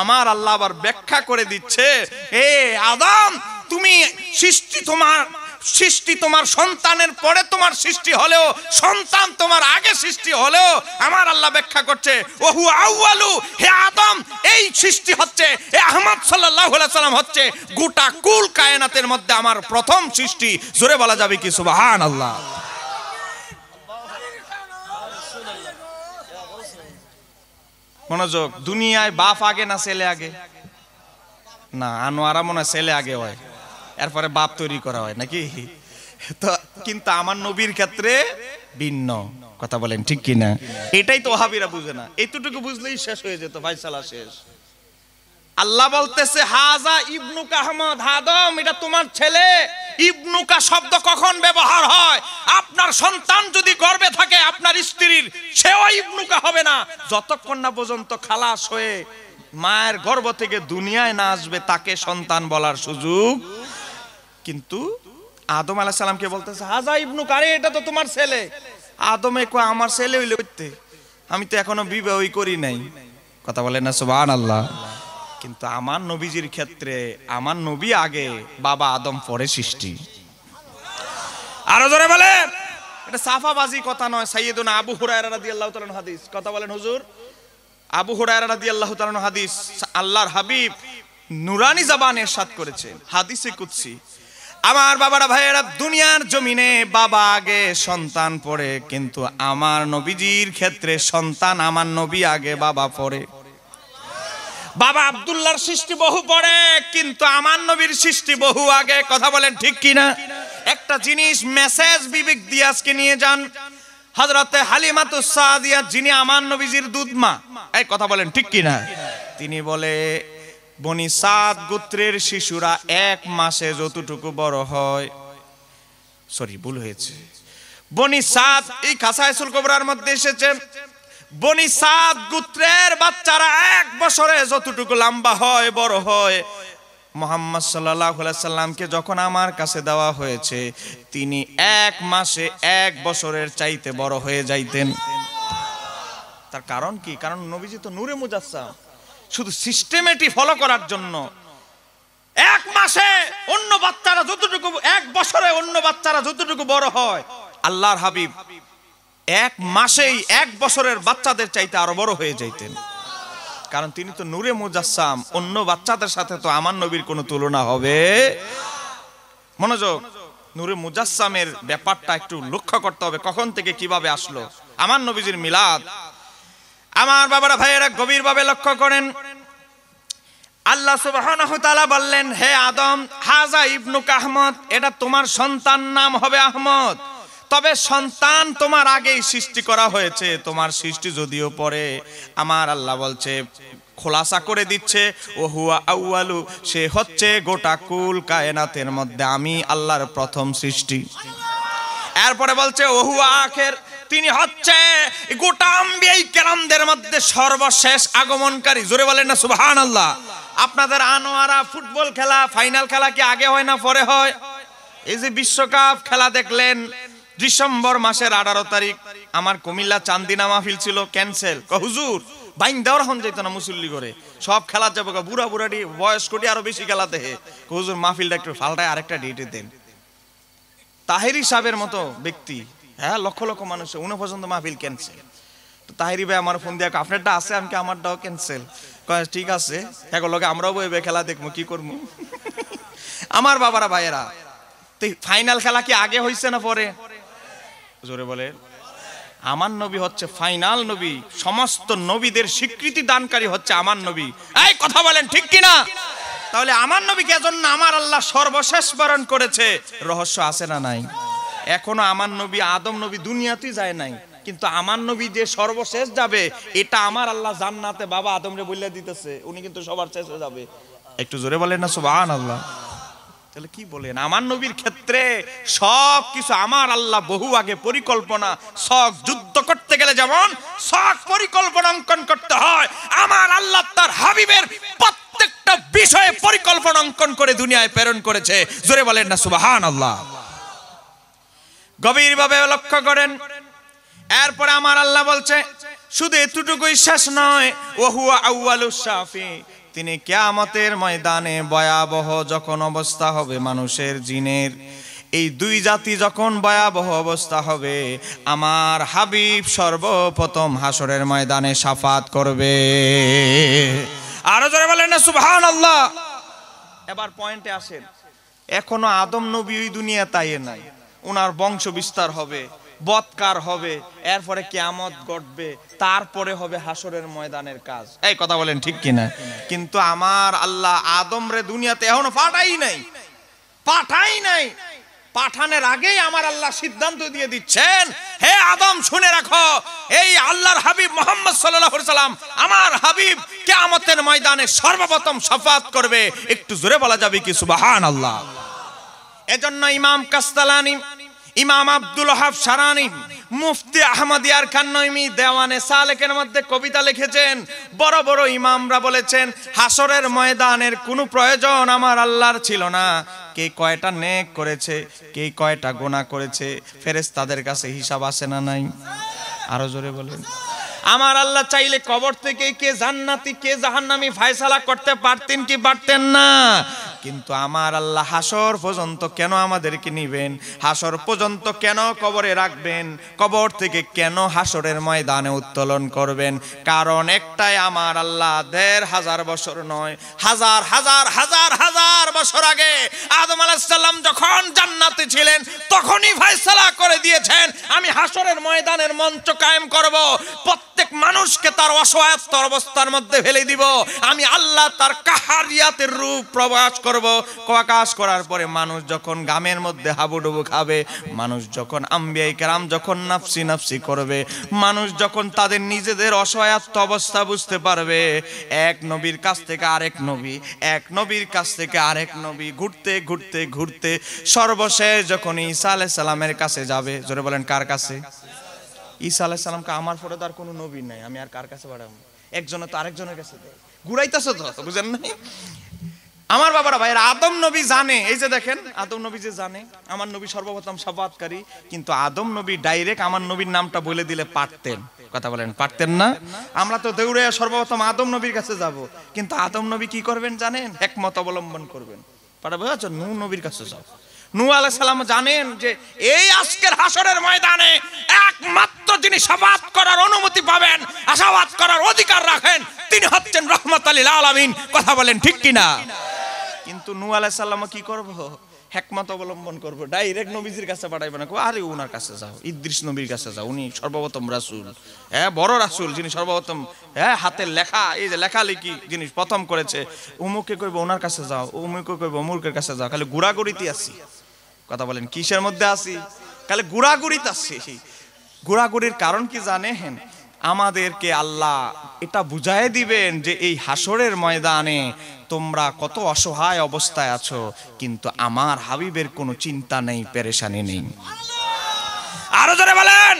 আমার আল্লাহ আবার ব্যাখ্যা করে দিচ্ছে এ আদম তুমি সৃষ্টি তোমার সৃষ্টি তোমার সন্তানের পরে তোমার সৃষ্টি হলেও সন্তান তোমার আগে সৃষ্টি হলেও আমার আল্লাহ ব্যাখ্যা করছে ওহু আলু হে আদম এই সৃষ্টি হচ্ছে এ আহমদ সাল্লাহ সাল্লাম হচ্ছে গোটা কুল কায়নাতের মধ্যে আমার প্রথম সৃষ্টি জোরে বলা যাবে কি সুবাহান আল্লাহ মনোযোগ দুনিয়ায় বাপ আগে না ছেলে আগে না আনোয়ারা মনে ছেলে আগে হয় এরপরে বাপ তৈরি করা হয় নাকি তো কিন্তু আমার নবীর ক্ষেত্রে ভিন্ন কথা বলেন ঠিক কিনা এটাই তো হাবিরা বুঝে না এতটুকু বুঝলেই শেষ হয়ে যেত ভাইসালা শেষ আল্লাহ বলতেছে হাজা ইবনু কাহমদ হাদম এটা তোমার ছেলে ইবনু কা শব্দ কখন ব্যবহার হয় আপনার সন্তান যদি গর্বে থাকে আপনার স্ত্রীর সেও কা হবে না যতক্ষণ না পর্যন্ত খালাস হয়ে মায়ের গর্ব থেকে দুনিয়ায় না আসবে তাকে সন্তান বলার সুযোগ কিন্তু আদম আলাহ সালামকে বলতেছে হাজা ইবনু কারে এটা তো তোমার ছেলে আদমে কো আমার ছেলে হইলে হইতে আমি তো এখনো বিবাহই করি নাই কথা বলে না সুবান আল্লাহ কিন্তু আমার নবীজির ক্ষেত্রে আমার নবী আগে বাবা আদম পরে সৃষ্টি আরো জোরে বলে এটা সাফাবাজি কথা নয় সাইয়েদুন আবু হুরায়রা রাদিয়াল্লাহু তাআলা হাদিস কথা বলেন হুজুর আবু হুরায়রা রাদিয়াল্লাহু তাআলা হাদিস আল্লাহর হাবিব নুরানি জবানে ارشاد করেছেন হাদিসে কুদসি আমার বাবারা ভাইয়েরা দুনিয়ার জমিনে বাবা আগে সন্তান পড়ে কিন্তু আমার নবীজির ক্ষেত্রে সন্তান আমার নবী আগে বাবা পড়ে বাবা আবদুল্লার সৃষ্টি বহু পড়ে কিন্তু আমার নবীর সৃষ্টি বহু আগে কথা বলেন ঠিক কিনা একটা জিনিস মেসেজ বিবেক দিয়াজকে নিয়ে যান হজরতে হালিমাতুস যিনি আমার নবীজির দুধ মা এই কথা বলেন ঠিক কিনা তিনি বলে বনি সাদ গোত্রের শিশুরা এক মাসে যতটুকু বড় হয় সরি ভুল হয়েছে বনি সাদ এই খাসাইসুল কবরার মধ্যে এসেছে বনি সাদ গোত্রের বাচ্চারা এক বছরে যতটুকু লম্বা হয় বড় হয় মোহাম্মদ সাল্লাহ সাল্লামকে যখন আমার কাছে দেওয়া হয়েছে তিনি এক মাসে এক বছরের চাইতে বড় হয়ে যাইতেন তার কারণ কি কারণ নবীজি তো নূরে মুজাসা শুধু সিস্টেমেটি ফলো করার জন্য এক মাসে অন্য বাচ্চারা যতটুকু এক বছরে অন্য বাচ্চারা যতটুকু বড় হয় আল্লাহর হাবিব এক মাসেই এক বছরের বাচ্চাদের চাইতে আরো বড় হয়ে যাইতেন কারণ তিনি তো নূরে মুজাসাম অন্য বাচ্চাদের সাথে তো আমার নবীর কোনো তুলনা হবে মনোযোগ নূরে মুজাসামের ব্যাপারটা একটু লক্ষ্য করতে হবে কখন থেকে কিভাবে আসলো আমার নবীজির মিলাদ আমার বাবারা ভাইয়েরা গভীরভাবে লক্ষ্য করেন আল্লাহ সুবাহনহতালা বললেন হে আদম হাজা ইবনুক আহমদ এটা তোমার সন্তান নাম হবে আহমদ তবে সন্তান তোমার আগেই সৃষ্টি করা হয়েছে তোমার সৃষ্টি যদিও পরে আমার আল্লাহ বলছে খোলাসা করে দিচ্ছে ও হুয়া আউয়ালু সে হচ্ছে গোটা কুল কায়নাতের মধ্যে আমি আল্লাহর প্রথম সৃষ্টি এরপরে বলছে ওহুয়া আখের তিনি হচ্ছে গোটা আম্বিয়াই কেরামদের মধ্যে সর্বশেষ আগমনকারী জোরে বলেন না সুবাহান আল্লাহ আপনাদের আনোয়ারা ফুটবল খেলা ফাইনাল খেলা কি আগে হয় না পরে হয় এই যে বিশ্বকাপ খেলা দেখলেন ডিসেম্বর মাসের আঠারো তারিখ আমার কুমিল্লা চান্দিনা মাহফিল ছিল ক্যান্সেল হুজুর বাইন দেওয়ার হন যেত না মুসল্লি করে সব খেলা যাবো বুড়া বুড়াটি কোটি আরো বেশি খেলাতে হে হুজুর মাহফিলটা একটু ফালটায় আরেকটা ডেটে দেন তাহেরি সাহেবের মতো ব্যক্তি হ্যাঁ লক্ষ লক্ষ মানুষ উনি পর্যন্ত মাহফিল ক্যান্সেল তাহিরি ভাই আমার ফোন দিয়ে আপনারটা আছে আমি আমারটাও ক্যান্সেল ঠিক আছে লগে আমরাও বইবে খেলা দেখবো কি করবো আমার বাবারা ভাইয়েরা তো ফাইনাল খেলা কি আগে হয়েছে না পরে জোরে বলে আমার নবী হচ্ছে ফাইনাল নবী সমস্ত নবীদের স্বীকৃতি দানকারী হচ্ছে আমার নবী এই কথা বলেন ঠিক কিনা তাহলে আমার নবীকে এজন্য আমার আল্লাহ সর্বশেষ বরণ করেছে রহস্য আছে না নাই এখনো আমার নবী আদম নবী দুনিয়াতেই যায় নাই কিন্তু আমার নবী যে সর্বশেষ যাবে এটা আমার আল্লাহ জান্নাতে বাবা আদমরে বললে দিতেছে উনি কিন্তু সবার শেষে যাবে একটু জোরে বলেন না সুবাহান আল্লাহ তাহলে কি বলেন আমার নবীর ক্ষেত্রে সব কিছু আমার আল্লাহ বহু আগে পরিকল্পনা সব যুদ্ধ করতে গেলে যেমন সব পরিকল্পনা অঙ্কন করতে হয় আমার আল্লাহ তার হাবিবের প্রত্যেকটা বিষয়ে পরিকল্পনা অঙ্কন করে দুনিয়ায় প্রেরণ করেছে জোরে বলেন না সুবাহান আল্লাহ গভীরভাবে লক্ষ্য করেন এরপরে আমার আল্লাহ বলছে শুধু এতটুকুই শেষ নয় ওহুয়া আউ্বালু শাফি তিনি কেয়ামতের ময়দানে ভয়াবহ যখন অবস্থা হবে মানুষের জিনের এই দুই জাতি যখন ভয়াবহ অবস্থা হবে আমার হাবিব সর্বপ্রথম হাসরের ময়দানে সাফাত করবে আরো জোরে বলেন না সুবহান আল্লাহ এবার পয়েন্টে আসেন এখনো আদম নবী ওই দুনিয়া তাই নাই ওনার বংশ বিস্তার হবে বৎকার হবে এরপরে কেয়ামত ঘটবে তারপরে হবে হাসরের ময়দানের কাজ এই কথা বলেন ঠিক কিনা কিন্তু আমার আল্লাহ আদম রে দুনিয়াতে এখনো পাঠাই নাই পাঠাই নাই পাঠানের আগেই আমার আল্লাহ সিদ্ধান্ত দিয়ে দিচ্ছেন হে আদম শুনে রাখো এই আল্লাহর হাবিব মোহাম্মদ সাল্লাহ সাল্লাম আমার হাবিব কেয়ামতের ময়দানে সর্বপ্রথম সফাত করবে একটু জোরে বলা যাবে কি সুবাহান আল্লাহ এজন্য ইমাম কাস্তালানি ইমাম আব্দুল হাফ সারানি মুফতি আহমদিয়ার কান্নমি দেওয়ানে সালেকের মধ্যে কবিতা লিখেছেন বড় বড় ইমামরা বলেছেন হাসরের ময়দানের কোনো প্রয়োজন আমার আল্লাহর ছিল না কে কয়টা নেক করেছে কে কয়টা গোনা করেছে ফেরেস তাদের কাছে হিসাব আসে না নাই আরো জোরে বলেন আমার আল্লাহ চাইলে কবর থেকে কে জান্নাতি কে জাহান্নামি ফায়সালা করতে পারতেন কি পারতেন না কিন্তু আমার আল্লাহ হাসর পর্যন্ত কেন আমাদেরকে নিবেন হাসর পর্যন্ত কেন কবরে রাখবেন কবর থেকে কেন হাসরের ময়দানে উত্তোলন করবেন কারণ একটাই আমার আল্লাহ দেড় হাজার বছর নয় হাজার হাজার হাজার হাজার বছর আগে আদম আলাহিসাল্লাম যখন জান্নাতে ছিলেন তখনই ফাইসলা করে দিয়েছেন আমি হাসরের ময়দানের মঞ্চ কায়েম করব প্রত্যেক মানুষকে তার অসহায়ত্ব অবস্থার মধ্যে ফেলে দিব আমি আল্লাহ তার কাহারিয়াতের রূপ প্রবাস করব করব কাজ করার পরে মানুষ যখন গামের মধ্যে হাবুডুবু খাবে মানুষ যখন আম্বিয়াই কেরাম যখন নাফসি নাফসি করবে মানুষ যখন তাদের নিজেদের অসহায়ত্ব অবস্থা বুঝতে পারবে এক নবীর কাছ থেকে আরেক নবী এক নবীর কাছ থেকে আরেক নবী ঘুরতে ঘুরতে ঘুরতে সর্বশেষ যখন ঈসা আলাহ সালামের কাছে যাবে জোরে বলেন কার কাছে ঈসা আলাহ সালামকে আমার পরে তো আর কোনো নবী নাই আমি আর কার কাছে বাড়াবো একজনে তো আরেকজনের কাছে দেয় ঘুরাইতেছে তো বুঝেন নাই আমার বাবারা ভাইয়ের আদম নবী জানে এই যে দেখেন আদম নবী যে জানে আমার নবী সর্বপ্রথম সাবাতকারী কিন্তু আদম নবী ডাইরেক্ট আমার নবীর নামটা বলে দিলে পারতেন কথা বলেন পারতেন না আমরা তো দৌড়ে সর্বপ্রথম আদম নবীর কাছে যাব কিন্তু আদম নবী কি করবেন জানেন একমত অবলম্বন করবেন নু নবীর কাছে যাও নু আলাহ সালাম জানেন যে এই আজকের হাসরের ময়দানে একমাত্র যিনি সবাদ করার অনুমতি পাবেন আশাবাদ করার অধিকার রাখেন তিনি হচ্ছেন রহমত আলী আলমিন কথা বলেন ঠিক কিনা কিন্তু নু আলাইসাল্লাম কি করব হেকমত অবলম্বন করবো ডাইরেক্ট নবীজির কাছে পাঠাইবে না আরে ওনার কাছে যাও ইদ্রিস নবীর কাছে যাও উনি সর্বপ্রথম রাসুল হ্যাঁ বড় রাসুল যিনি সর্বপ্রথম হ্যাঁ হাতে লেখা এই যে লেখালেখি জিনিস প্রথম করেছে উমুককে কইব ওনার কাছে যাও উমুককে কইব অমুকের কাছে যাও খালি গুড়াগুড়িতে আসি কথা বলেন কিসের মধ্যে আসি খালি গুড়াগুড়িতে আসি গুড়াগুড়ির কারণ কি জানেন আমাদেরকে আল্লাহ এটা বুঝাই দিবেন যে এই হাসরের ময়দানে তোমরা কত অসহায় অবস্থায় আছো কিন্তু আমার হাবিবের কোনো চিন্তা নেই পেরেশানি নেই আরো জোরে বলেন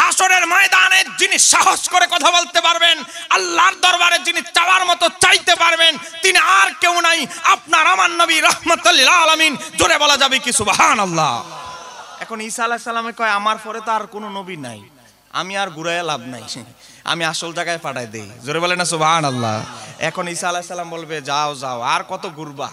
হাসরের ময়দানের যিনি সাহস করে কথা বলতে পারবেন আল্লাহর দরবারে যিনি চাওয়ার মতো চাইতে পারবেন তিনি আর কেউ নাই আপনার আমার নবী রহমতুল্লাহ আলমিন জোরে বলা যাবে কি সুবাহান আল্লাহ এখন ঈসা আলাহ সাল্লামে কয় আমার পরে তো আর কোনো নবী নাই আমি আর ঘুরাইয়া লাভ নাই আমি আসল জায়গায় পাঠাই দিই জোরে বলে না সুবাহান আল্লাহ এখন ঈসা আলাহিসাল্লাম বলবে যাও যাও আর কত ঘুরবা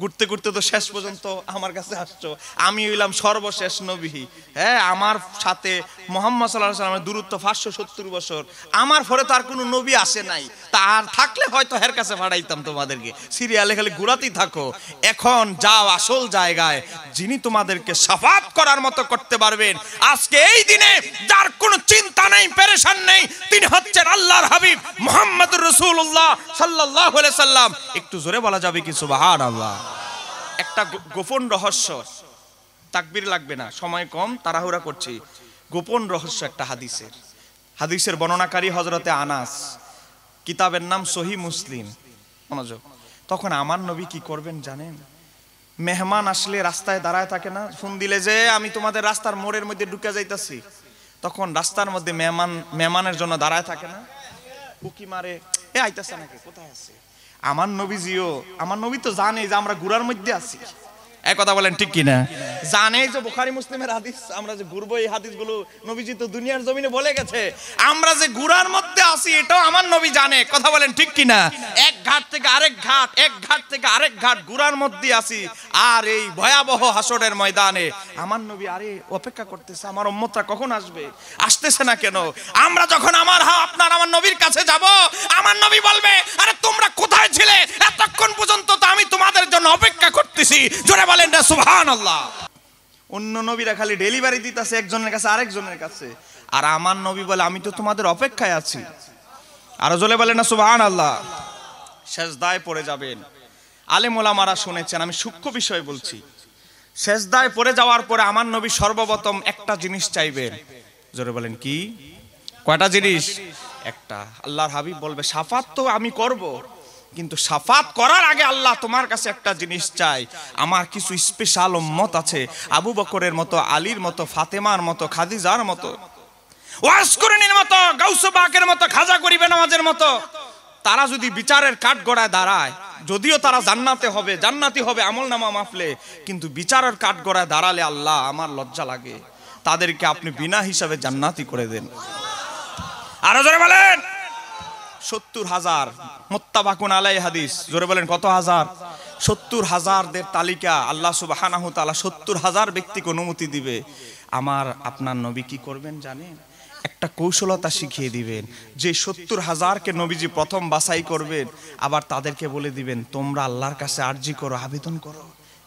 ঘুরতে ঘুরতে তো শেষ পর্যন্ত আমার কাছে আসছো আমি হইলাম সর্বশেষ নবী হ্যাঁ আমার সাথে মোহাম্মদ সাল্লাহ সাল্লামের দূরত্ব পাঁচশো সত্তর বছর আমার ফলে তার কোনো নবী আসে নাই তার থাকলে হয়তো হের কাছে ফাড়াইতাম তোমাদেরকে সিরিয়ালে খালি ঘুরাতেই থাকো এখন যাও আসল জায়গায় যিনি তোমাদেরকে সাফাত করার মতো করতে পারবেন আজকে এই দিনে যার কোনো চিন্তা নেই পেরেশান নেই তিনি হচ্ছেন আল্লাহর হাবিব মোহাম্মদ রসুল্লাহ সাল্লাহ সাল্লাম একটু জোরে বলা যাবে কি সুবাহ আল্লাহ একটা গোপন রহস্য তাকবির লাগবে না সময় কম তাড়াহুড়া করছি গোপন রহস্য একটা হাদিসের হাদিসের বর্ণনাকারী হজরতে আনাস কিতাবের নাম সহি মুসলিম মনোযোগ তখন আমার নবী কি করবেন জানেন মেহমান আসলে রাস্তায় দাঁড়ায় থাকে না ফোন দিলে যে আমি তোমাদের রাস্তার মোড়ের মধ্যে ঢুকে যাইতাছি তখন রাস্তার মধ্যে মেহমান মেহমানের জন্য দাঁড়ায় থাকে না উকি মারে এ আইতাছে নাকি কোথায় আছে আমার নবীজিও আমার নবী তো জানে যে আমরা গুড়ার মধ্যে আছি এক কথা বলেন ঠিক কিনা জানে যে বুখারি মুসলিমের হাদিস আমরা যে ঘুরবো এই হাদিস গুলো নবীজি তো দুনিয়ার জমিনে বলে গেছে আমরা যে ঘুরার মধ্যে আসি এটাও আমার নবী জানে কথা বলেন ঠিক কিনা এক ঘাট থেকে আরেক ঘাট এক ঘাট থেকে আরেক ঘাট ঘুরার মধ্যে আসি আর এই ভয়াবহ হাসরের ময়দানে আমার নবী আরে অপেক্ষা করতেছে আমার উম্মতরা কখন আসবে আসতেছে না কেন আমরা যখন আমার হা আপনার আমার নবীর কাছে যাব আমার নবী বলবে আরে তোমরা কোথায় ছিলে এতক্ষণ পর্যন্ত তো আমি তোমাদের জন্য অপেক্ষা করতেছি জোরে বলেন না সুহান আল্লাহ অন্য নবীরা খালি ডেলিভারি দিতেছে একজনের কাছে আরেকজনের কাছে আর আমার নবী বলে আমি তো তোমাদের অপেক্ষায় আছি আরো জলে বলেন না সুহান আল্লাহ শেষদায় পড়ে যাবেন আলেমোলামারা শুনেছেন আমি সূক্ষ্ম বিষয় বলছি শেষদায় পড়ে যাওয়ার পরে আমার নবী সর্বপ্রথম একটা জিনিস চাইবেন জোরে বলেন কি কয়টা জিনিস একটা আল্লাহর হাবিব বলবে সাফাত তো আমি করব। কিন্তু সাফাত করার আগে আল্লাহ তোমার কাছে একটা জিনিস চাই আমার কিছু স্পেশাল মত আছে আবু বকরের মতো আলীর মতো ফাতেমার মতো খাদিজার মতো ওয়াসকুরনির মতো গৌসবাকের মতো খাজা করিবে নামাজের মতো তারা যদি বিচারের কাঠ গড়ায় দাঁড়ায় যদিও তারা জান্নাতে হবে জান্নাতি হবে আমল নামা মাফলে কিন্তু বিচারের কাঠ গড়ায় দাঁড়ালে আল্লাহ আমার লজ্জা লাগে তাদেরকে আপনি বিনা হিসাবে জান্নাতি করে দেন আরো জোরে বলেন সত্তর হাজার মোত্তাবাকুন আলাই হাদিস জোরে বলেন কত হাজার সত্তর হাজারদের তালিকা আল্লাহ সুবাহানাহ তালা সত্তর হাজার ব্যক্তিকে অনুমতি দিবে আমার আপনার নবী কি করবেন জানেন একটা কৌশলতা শিখিয়ে দিবেন যে সত্তর হাজারকে নবীজি প্রথম বাছাই করবেন আবার তাদেরকে বলে দিবেন তোমরা আল্লাহর কাছে আর্জি করো আবেদন করো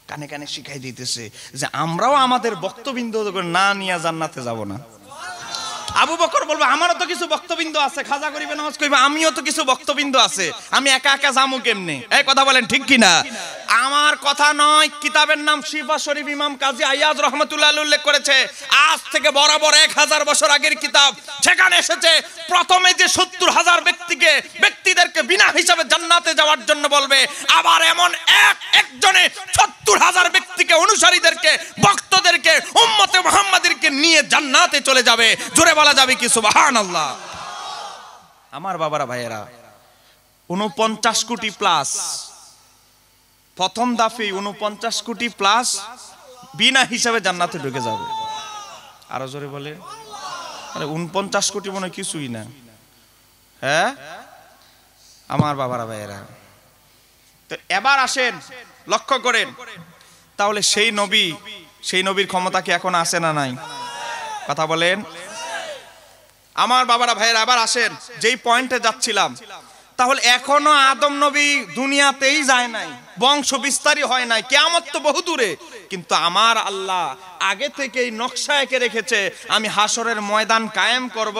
কানে কানে শিখাই দিতেছে যে আমরাও আমাদের বক্তবিন্দু না নিয়ে জান্নাতে যাব না আবু বকর বলবো আমারও তো কিছু বক্তবিন্দ আছে খাজা করিবে নামাজ কইবে আমিও তো কিছু বক্তবিন্দ আছে আমি একা একা জামু কেমনে এই কথা বলেন ঠিক কিনা আমার কথা নয় কিতাবের নাম শিফা শরীফ ইমাম কাজী আয়াজ রহমতুল্লাহ উল্লেখ করেছে আজ থেকে বরাবর এক হাজার বছর আগের কিতাব সেখানে এসেছে প্রথমে যে সত্তর হাজার ব্যক্তিকে ব্যক্তিদেরকে বিনা হিসাবে জান্নাতে যাওয়ার জন্য বলবে আবার এমন এক একজনে সত্তর হাজার ব্যক্তিকে অনুসারীদেরকে ভক্তদেরকে উম্মতে মোহাম্মদেরকে নিয়ে জান্নাতে চলে যাবে জোরে বলা বলা যাবে কি সুবাহান আল্লাহ আমার বাবারা ভাইয়েরা উনপঞ্চাশ কোটি প্লাস প্রথম দাফে উনপঞ্চাশ কোটি প্লাস বিনা হিসাবে জান্নাতে ঢুকে যাবে আরো জোরে বলে আরে উনপঞ্চাশ কোটি মনে কিছুই না হ্যাঁ আমার বাবারা ভাইয়েরা তো এবার আসেন লক্ষ্য করেন তাহলে সেই নবী সেই নবীর ক্ষমতা কি এখন আছে না নাই কথা বলেন আমার বাবারা ভাইয়ের আবার আসেন যেই পয়েন্টে যাচ্ছিলাম তাহলে এখনো আদম নবী দুনিয়াতেই যায় নাই বংশ বিস্তারী হয় নাই কেয়ামত তো বহু দূরে কিন্তু আমার আল্লাহ আগে এই নকশা এঁকে রেখেছে আমি হাসরের ময়দান কায়েম করব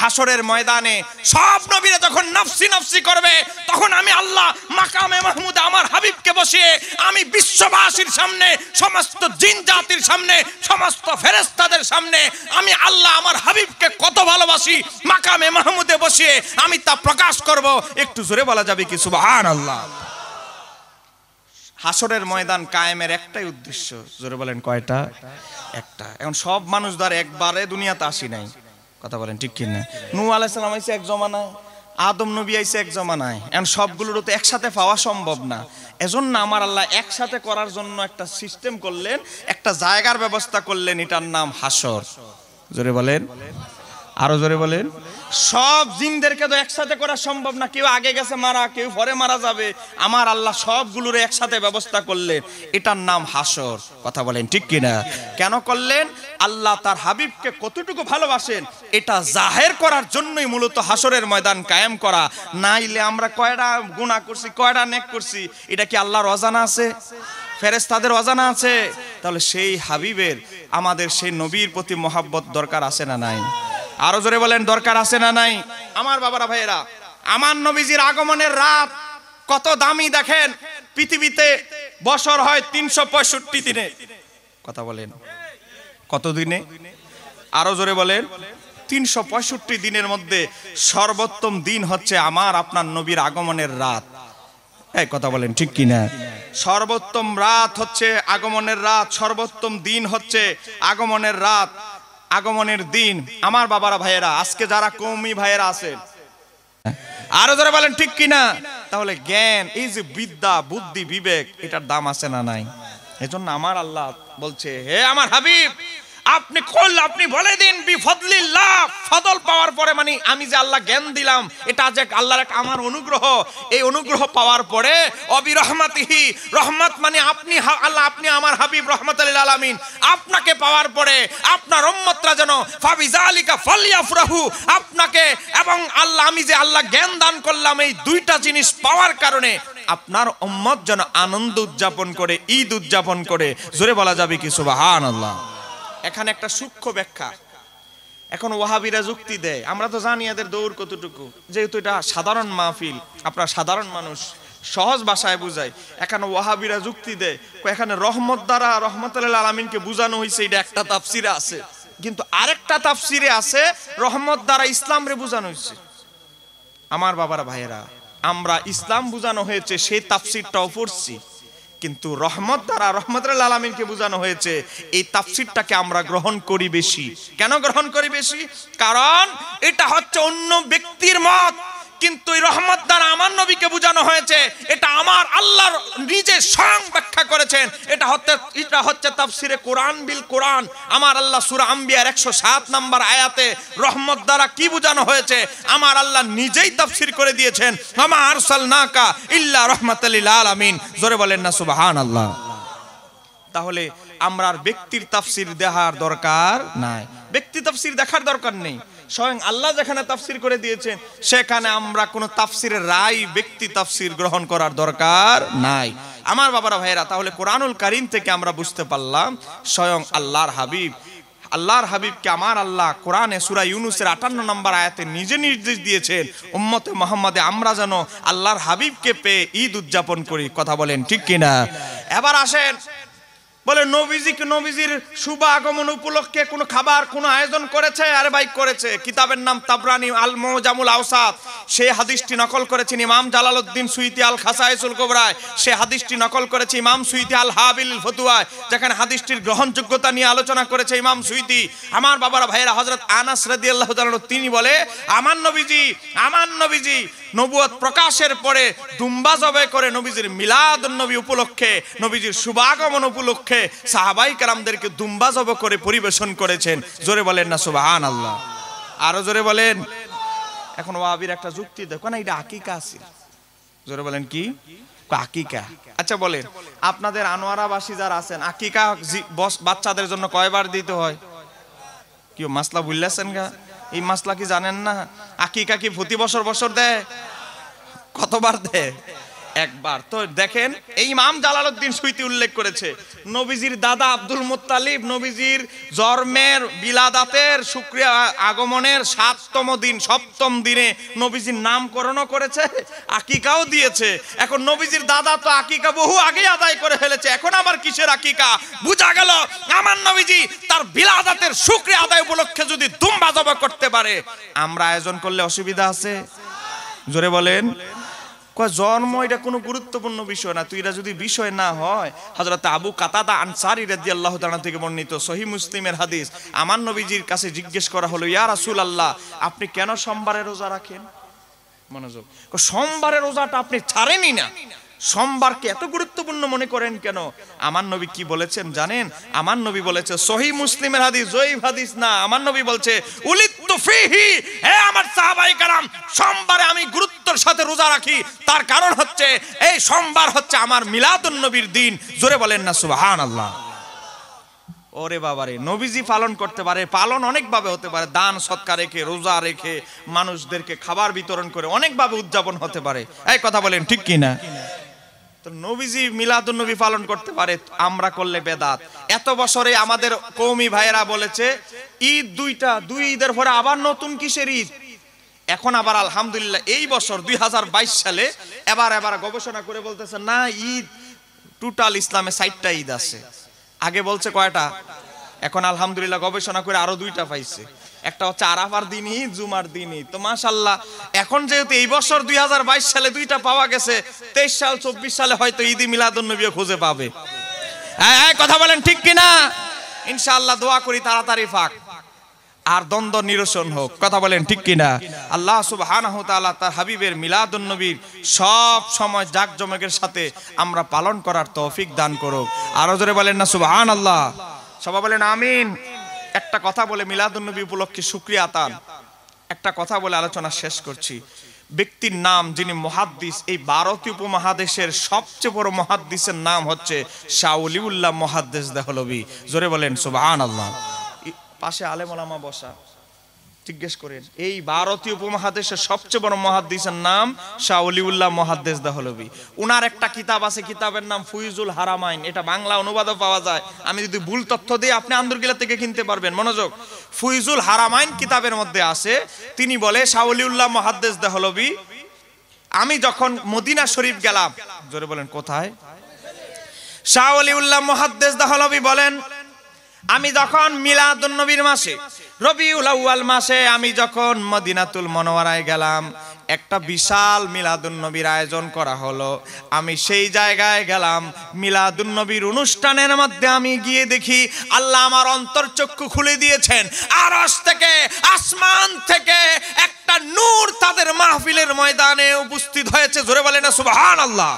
হাসরের ময়দানে সব নবীরা যখন নফসি নফসি করবে তখন আমি আল্লাহ মাকামে মাহমুদ আমার হাবিবকে বসিয়ে আমি বিশ্ববাসীর সামনে সমস্ত জিন জাতির সামনে সমস্ত ফেরেস্তাদের সামনে আমি আল্লাহ আমার হাবিবকে কত ভালোবাসি মাকামে মাহমুদে বসিয়ে আমি তা প্রকাশ করব একটু জোরে বলা যাবে কি সুবহানাল্লাহ আল্লাহ হাসরের ময়দান কায়েমের একটাই উদ্দেশ্য জোরে বলেন কয়টা একটা এখন সব মানুষ ধর একবারে দুনিয়াতে আসি নাই কথা বলেন ঠিক কিনা নু আলাইসালাম আইসে এক জমানায় আদম নবী আইসে এক জমানায় এখন সবগুলোর তো একসাথে পাওয়া সম্ভব না এজন্য আমার আল্লাহ একসাথে করার জন্য একটা সিস্টেম করলেন একটা জায়গার ব্যবস্থা করলেন এটার নাম হাসর জোরে বলেন আরো জোরে বলেন সব জিনদেরকে তো একসাথে করা সম্ভব না কেউ আগে গেছে মারা কেউ পরে মারা যাবে আমার আল্লাহ সবগুলোর একসাথে ব্যবস্থা করলেন এটার নাম হাসর কথা বলেন ঠিক কিনা কেন করলেন আল্লাহ তার হাবিবকে কতটুকু ভালোবাসেন এটা জাহের করার জন্যই মূলত হাসরের ময়দান কায়েম করা নাইলে আমরা কয়টা গুণা করছি কয়টা নেক করছি এটা কি আল্লাহর অজানা আছে ফেরেস তাদের অজানা আছে তাহলে সেই হাবিবের আমাদের সেই নবীর প্রতি মহাব্বত দরকার আছে না নাই আরো জোরে বলেন দরকার আছে না নাই আমার বাবারা ভাইয়েরা আমার নবীজির আগমনের রাত কত দামি দেখেন পৃথিবীতে বছর হয় তিনশো পঁয়ষট্টি দিনে কথা বলেন কত দিনে আরো জোরে বলেন তিনশো পঁয়ষট্টি দিনের মধ্যে সর্বোত্তম দিন হচ্ছে আমার আপনার নবীর আগমনের রাত এই কথা বলেন ঠিক কিনা সর্বোত্তম রাত হচ্ছে আগমনের রাত সর্বোত্তম দিন হচ্ছে আগমনের রাত আগমনের দিন আমার বাবারা ভাইয়েরা আজকে যারা কৌমি ভাইয়েরা আছেন আরো যারা বলেন ঠিক কিনা তাহলে জ্ঞান এই যে বিদ্যা বুদ্ধি বিবেক এটার দাম আছে না নাই এজন্য আমার আল্লাহ বলছে হে আমার হাবিব আপনি কল আপনি বলে দিন বিফদলিল্লাহ ফদল পাওয়ার পরে মানে আমি যে আল্লাহ জ্ঞান দিলাম এটা যে আল্লাহর একটা আমার অনুগ্রহ এই অনুগ্রহ পাওয়ার পরে অবি রহমাতিহি রহমত মানে আপনি আল্লাহ আপনি আমার হাবিব রহমত আলামিন আপনাকে পাওয়ার পরে আপনার উম্মতরা যেন ফাবিজালিকা ফালিয়াফরাহু আপনাকে এবং আল্লাহ আমি যে আল্লাহ জ্ঞান দান করলাম এই দুইটা জিনিস পাওয়ার কারণে আপনার উম্মত যেন আনন্দ উদযাপন করে ঈদ উদযাপন করে জোরে বলা যাবে কি সুবহানাল্লাহ আল্লাহ এখানে একটা সূক্ষ্ম ব্যাখ্যা এখন ওয়াহাবিরা যুক্তি দেয় আমরা তো জানি এদের দৌড় কতটুকু যেহেতু এটা সাধারণ মাহফিল আপনারা সাধারণ মানুষ সহজ ভাষায় বুঝায় এখানে ওয়াহাবিরা যুক্তি দেয় এখানে রহমত দ্বারা আল্লাহ আলমিনকে বোঝানো হয়েছে এটা একটা তাফসিরে আছে কিন্তু আরেকটা তাফসিরে আছে রহমত দ্বারা ইসলামরে বোঝানো হয়েছে আমার বাবার ভাইয়েরা আমরা ইসলাম বোঝানো হয়েছে সেই তাফসিরটাও পড়ছি কিন্তু রহমত দ্বারা রহমত আলমিনকে বোঝানো হয়েছে এই তাফসিরটাকে আমরা গ্রহণ করি বেশি কেন গ্রহণ করি বেশি কারণ এটা হচ্ছে অন্য ব্যক্তির মত কিন্তু এই রহমত দ্বারা আমার নবীকে বোঝানো হয়েছে এটা আমার আল্লাহর নিজে স্বয়ং ব্যাখ্যা করেছেন এটা হচ্ছে এটা হচ্ছে তাফসিরে কোরআন বিল কোরআন আমার আল্লাহ সুরা আম্বিয়ার একশো সাত নম্বর আয়াতে রহমত দ্বারা কি বোঝানো হয়েছে আমার আল্লাহ নিজেই তাফসির করে দিয়েছেন আমার সালনাকা ইল্লা লাল আমিন জোরে বলেন না সুবাহান আল্লাহ তাহলে আমরা আর ব্যক্তির তাফসির দেখার দরকার নাই ব্যক্তি তাফসির দেখার দরকার নেই স্বয়ং আল্লাহ যেখানে তাফসির করে দিয়েছেন সেখানে আমরা কোনো তাফসিরের রায় ব্যক্তি তাফসির গ্রহণ করার দরকার নাই আমার বাবারা ভাইরা তাহলে কোরআনুল কারিম থেকে আমরা বুঝতে পারলাম স্বয়ং আল্লাহর হাবিব আল্লাহর হাবিবকে আমার আল্লাহ কোরআনে সুরা ইউনুসের আটান্ন নম্বর আয়াতে নিজে নির্দেশ দিয়েছেন উম্মতে মোহাম্মদে আমরা যেন আল্লাহর হাবিবকে পেয়ে ঈদ উদযাপন করি কথা বলেন ঠিক কিনা এবার আসেন বলে নবীজি নবীজির শুভ আগমন উপলক্ষে কোনো খাবার কোনো আয়োজন করেছে আরে ভাই করেছে কিতাবের নাম তাবরানি আল মোজামুল আওসাদ সে হাদিসটি নকল করেছেন ইমাম জালালউদ্দিন সুইতি আল খাসাইসুল কোবরায় সে হাদিসটি নকল করেছে ইমাম সুইতি আল হাবিল ফতুয়ায় যেখানে হাদিসটির গ্রহণযোগ্যতা নিয়ে আলোচনা করেছে ইমাম সুইতি আমার বাবারা ভাইয়েরা হজরত আনাস রাদি আল্লাহ তিনি বলে আমার নবীজি আমার নবীজি নবুয়ত প্রকাশের পরে দুম্বা জবে করে নবীজির মিলাদ নবী উপলক্ষে নবীজির আগমন উপলক্ষে মুখে সাহাবাই কালামদেরকে দুম্বা জব করে পরিবেশন করেছেন জোরে বলেন না সুবাহান আল্লাহ আরো জোরে বলেন এখন ওয়াবির একটা যুক্তি দেখো না এটা আকিকা আছে জোরে বলেন কি আকিকা আচ্ছা বলেন আপনাদের আনোয়ারাবাসী যারা আছেন আকিকা বাচ্চাদের জন্য কয়বার দিতে হয় কি মাসলা বুঝলেছেন গা এই মাসলা কি জানেন না আকিকা কি প্রতি বছর বছর দেয় কতবার দেয় একবার তো দেখেন এই ইমাম উদ্দিন সুইতি উল্লেখ করেছে নবীজির দাদা আব্দুল মুত্তালিব নবীজির জন্মের বিলাদাতের শুক্রিয়া আগমনের সাততম দিন সপ্তম দিনে নবীজির নামকরণও করেছে আকিকাও দিয়েছে এখন নবীজির দাদা তো আকিকা বহু আগে আদায় করে ফেলেছে এখন আমার কিসের আকিকা বোঝা গেল আমার নবীজি তার বিলাদাতের শুক্রিয়া আদায় উপলক্ষে যদি দুম্বা করতে পারে আমরা আয়োজন করলে অসুবিধা আছে জোরে বলেন কয় জন্ম এটা কোনো গুরুত্বপূর্ণ বিষয় না তুই এটা যদি বিষয় না হয় হজরত আবু কাতাদা আনসারি রাজি আল্লাহ তালা থেকে বর্ণিত সহি মুসলিমের হাদিস আমার নবীজির কাছে জিজ্ঞেস করা হলো ইয়া রাসুল আল্লাহ আপনি কেন সোমবারে রোজা রাখেন মনোযোগ সোমবারে রোজাটা আপনি ছাড়েনি না সোমবারকে এত গুরুত্বপূর্ণ মনে করেন কেন আমার নবী কি বলেছেন জানেন আমার নবী বলেছে সহি মুসলিমের হাদিস জয়ীব হাদিস না আমার নবী বলছে ফিহি হে আমার সাহাবাই কারাম সোমবারে আমি গুরুত্বর সাথে রোজা রাখি তার কারণ হচ্ছে এই সোমবার হচ্ছে আমার মিলাদুন নবীর দিন জোরে বলেন না সুবাহান আল্লাহ ওরে বাবারে নবীজি পালন করতে পারে পালন অনেকভাবে হতে পারে দান সৎকার রেখে রোজা রেখে মানুষদেরকে খাবার বিতরণ করে অনেকভাবে উদযাপন হতে পারে এই কথা বলেন ঠিক কিনা নবীজি মিলাদুন নবী পালন করতে পারে আমরা করলে বেদাত এত বছরে আমাদের কৌমি ভাইয়েরা বলেছে ঈদ দুইটা দুই ঈদের পরে আবার নতুন কিসের ঈদ এখন আবার আলহামদুলিল্লাহ এই বছর দুই সালে এবার এবার গবেষণা করে বলতেছে না ঈদ টোটাল ইসলামে সাইটটা ঈদ আছে আগে বলছে কয়টা এখন আলহামদুলিল্লাহ গবেষণা করে আরো দুইটা পাইছে একটা হচ্ছে আরাফার দিনই জুমার দিনই তো মাশাল্লাহ এখন যেহেতু এই বছর দুই সালে দুইটা পাওয়া গেছে তেইশ সাল চব্বিশ সালে হয়তো ঈদি মিলাদুল নবী খুঁজে পাবে হ্যাঁ, হ্যাঁ কথা বলেন ঠিক কিনা ইনশাল্লাহ দোয়া করি তাড়াতাড়ি ফাঁক আর দ্বন্দ্ব নিরসন হোক কথা বলেন ঠিক কিনা আল্লাহ সুবাহ তার হাবিবের মিলাদুন নবীর সব সময় জাঁকজমকের সাথে আমরা পালন করার তৌফিক দান করুক আরো জোরে বলেন না আল্লাহ সবাই বলেন আমিন একটা কথা বলে মিলাদুন্নবী উপলক্ষে সুক্রিয়া তান একটা কথা বলে আলোচনা শেষ করছি ব্যক্তির নাম যিনি মহাদ্দিস এই ভারতীয় উপমহাদেশের সবচেয়ে বড় মহাদ্দিসের নাম হচ্ছে শাউলিউল্লাহ মহাদ্দেশ দেহলবি জোরে বলেন সুবাহ আল্লাহ পাশে আলেমলামা বসা জিজ্ঞেস করেন এই ভারতীয় উপমহাদেশের সবচেয়ে বড় মহাদ্দেশের নাম শাহলিউল্লাহ অলিউল্লাহ মহাদ্দেশ দাহলবি উনার একটা কিতাব আছে কিতাবের নাম ফুইজুল হারামাইন এটা বাংলা অনুবাদও পাওয়া যায় আমি যদি ভুল তথ্য দিই আপনি আন্দরগিলা থেকে কিনতে পারবেন মনোযোগ ফুইজুল হারামাইন কিতাবের মধ্যে আছে তিনি বলে শাহলিউল্লাহ মহাদেশ মহাদ্দেশ দাহলবি আমি যখন মদিনা শরীফ গেলাম জোরে বলেন কোথায় শাহলিউল্লাহ অলিউল্লাহ মহাদ্দেশ দাহলবি বলেন আমি যখন নবীর মাসে রবিউল আউয়াল মাসে আমি যখন মদিনাতুল মনোয়ারায় গেলাম একটা বিশাল মিলাদুন্নবীর আয়োজন করা হলো আমি সেই জায়গায় গেলাম মিলাদুন্নবীর অনুষ্ঠানের মধ্যে আমি গিয়ে দেখি আল্লাহ আমার অন্তর্চক্ষু খুলে দিয়েছেন আরস থেকে আসমান থেকে একটা নূর তাদের মাহফিলের ময়দানে উপস্থিত হয়েছে জোরে বলে না সুবহান আল্লাহ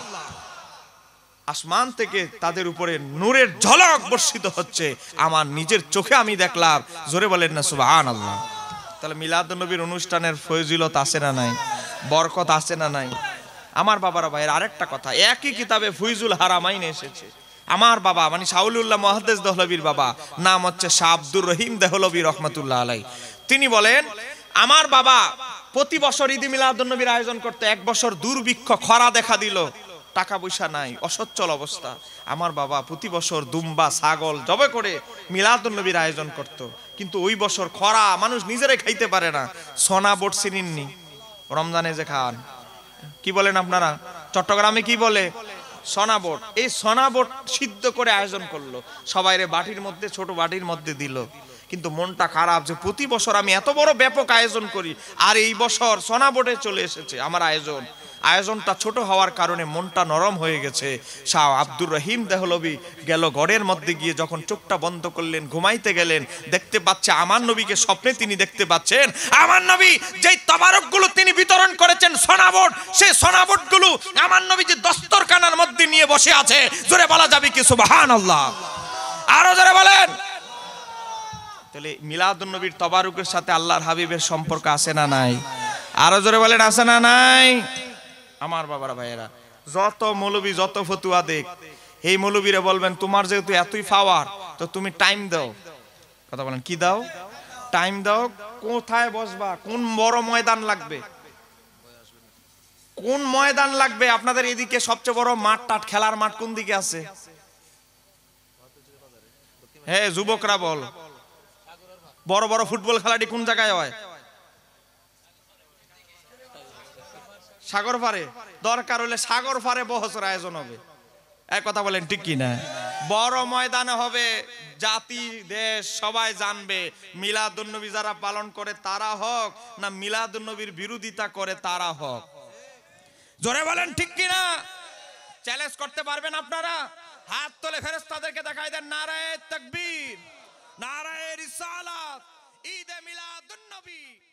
আসমান থেকে তাদের উপরে নূরের ঝলক বর্ষিত হচ্ছে আমার নিজের চোখে আমি দেখলাম জোরে বলেন না আন আল্লাহ তাহলে মিলাদ নবীর অনুষ্ঠানের ফজিলত আছে না নাই বরকত আছে না নাই আমার বাবারা ভাইয়ের আরেকটা কথা একই কিতাবে ফৈজুল হারামাইন এসেছে আমার বাবা মানে সাউলুল্লাহ মহাদেশ দহলবীর বাবা নাম হচ্ছে শাহাবদুর রহিম দেহলবী রহমতুল্লাহ আলাই তিনি বলেন আমার বাবা প্রতি বছর ঈদি মিলাদ নবীর আয়োজন করতে এক বছর দুর্ভিক্ষ খরা দেখা দিল টাকা পয়সা নাই অসচ্ছল অবস্থা আমার বাবা প্রতি বছর দুম্বা ছাগল জবে করে মিলাদুল্নবীর আয়োজন করত। কিন্তু ওই বছর খরা মানুষ নিজেরাই খাইতে পারে না সোনা বোট চিনিননি রমজানে যে খান কি বলেন আপনারা চট্টগ্রামে কি বলে সনাবট এই সনাবট সিদ্ধ করে আয়োজন করলো সবাই রে বাটির মধ্যে ছোট বাটির মধ্যে দিল কিন্তু মনটা খারাপ যে প্রতি বছর আমি এত বড় ব্যাপক আয়োজন করি আর এই বছর বোটে চলে এসেছে আমার আয়োজন আয়োজনটা ছোট হওয়ার কারণে মনটা নরম হয়ে গেছে শাহ আব্দুর রহিম দেহলবি গেল ঘরের মধ্যে গিয়ে যখন চোখটা বন্ধ করলেন ঘুমাইতে গেলেন দেখতে পাচ্ছে আমার নবীকে স্বপ্নে তিনি দেখতে পাচ্ছেন আমার নবী যেই তবারকগুলো তিনি বিতরণ করেছেন সোনাবট সেই সোনাবটগুলো আমার নবী যে দস্তরখানার মধ্যে নিয়ে বসে আছে জোরে বলা যাবে কি সুবাহান আল্লাহ আরো জোরে বলেন তাহলে মিলাদুন্নবীর নবীর তবারুকের সাথে আল্লাহর হাবিবের সম্পর্ক আছে না নাই আরো জোরে বলেন আছে না নাই আমার বাবার ভাইয়েরা যত মৌলবী যত ফতুয়া দেখ এই মৌলবীরা বলবেন তোমার যেহেতু এতই পাওয়ার তো তুমি টাইম দাও কথা বলেন কি দাও টাইম দাও কোথায় বসবা কোন বড় ময়দান লাগবে কোন ময়দান লাগবে আপনাদের এদিকে সবচেয়ে বড় মাঠ টাট খেলার মাঠ কোন দিকে আছে হ্যাঁ যুবকরা বল বড় বড় ফুটবল খেলাটি কোন জায়গায় হয় সাগর ফারে দরকার হলে সাগর ফারে বহসের আয়োজন হবে এক কথা বলেন ঠিক কি না বড় ময়দানে হবে জাতি দেশ সবাই জানবে মিলাদুন্নবী যারা পালন করে তারা হোক না মিলাদুন্নবীর বিরোধিতা করে তারা হোক জোরে বলেন ঠিক কি না চ্যালেঞ্জ করতে পারবেন আপনারা হাত তোলে ফেরেস্তাদেরকে দেখাই দেন নারায় তকবীর নারায়ের রিসালাত ঈদ মিলাদুন্নবী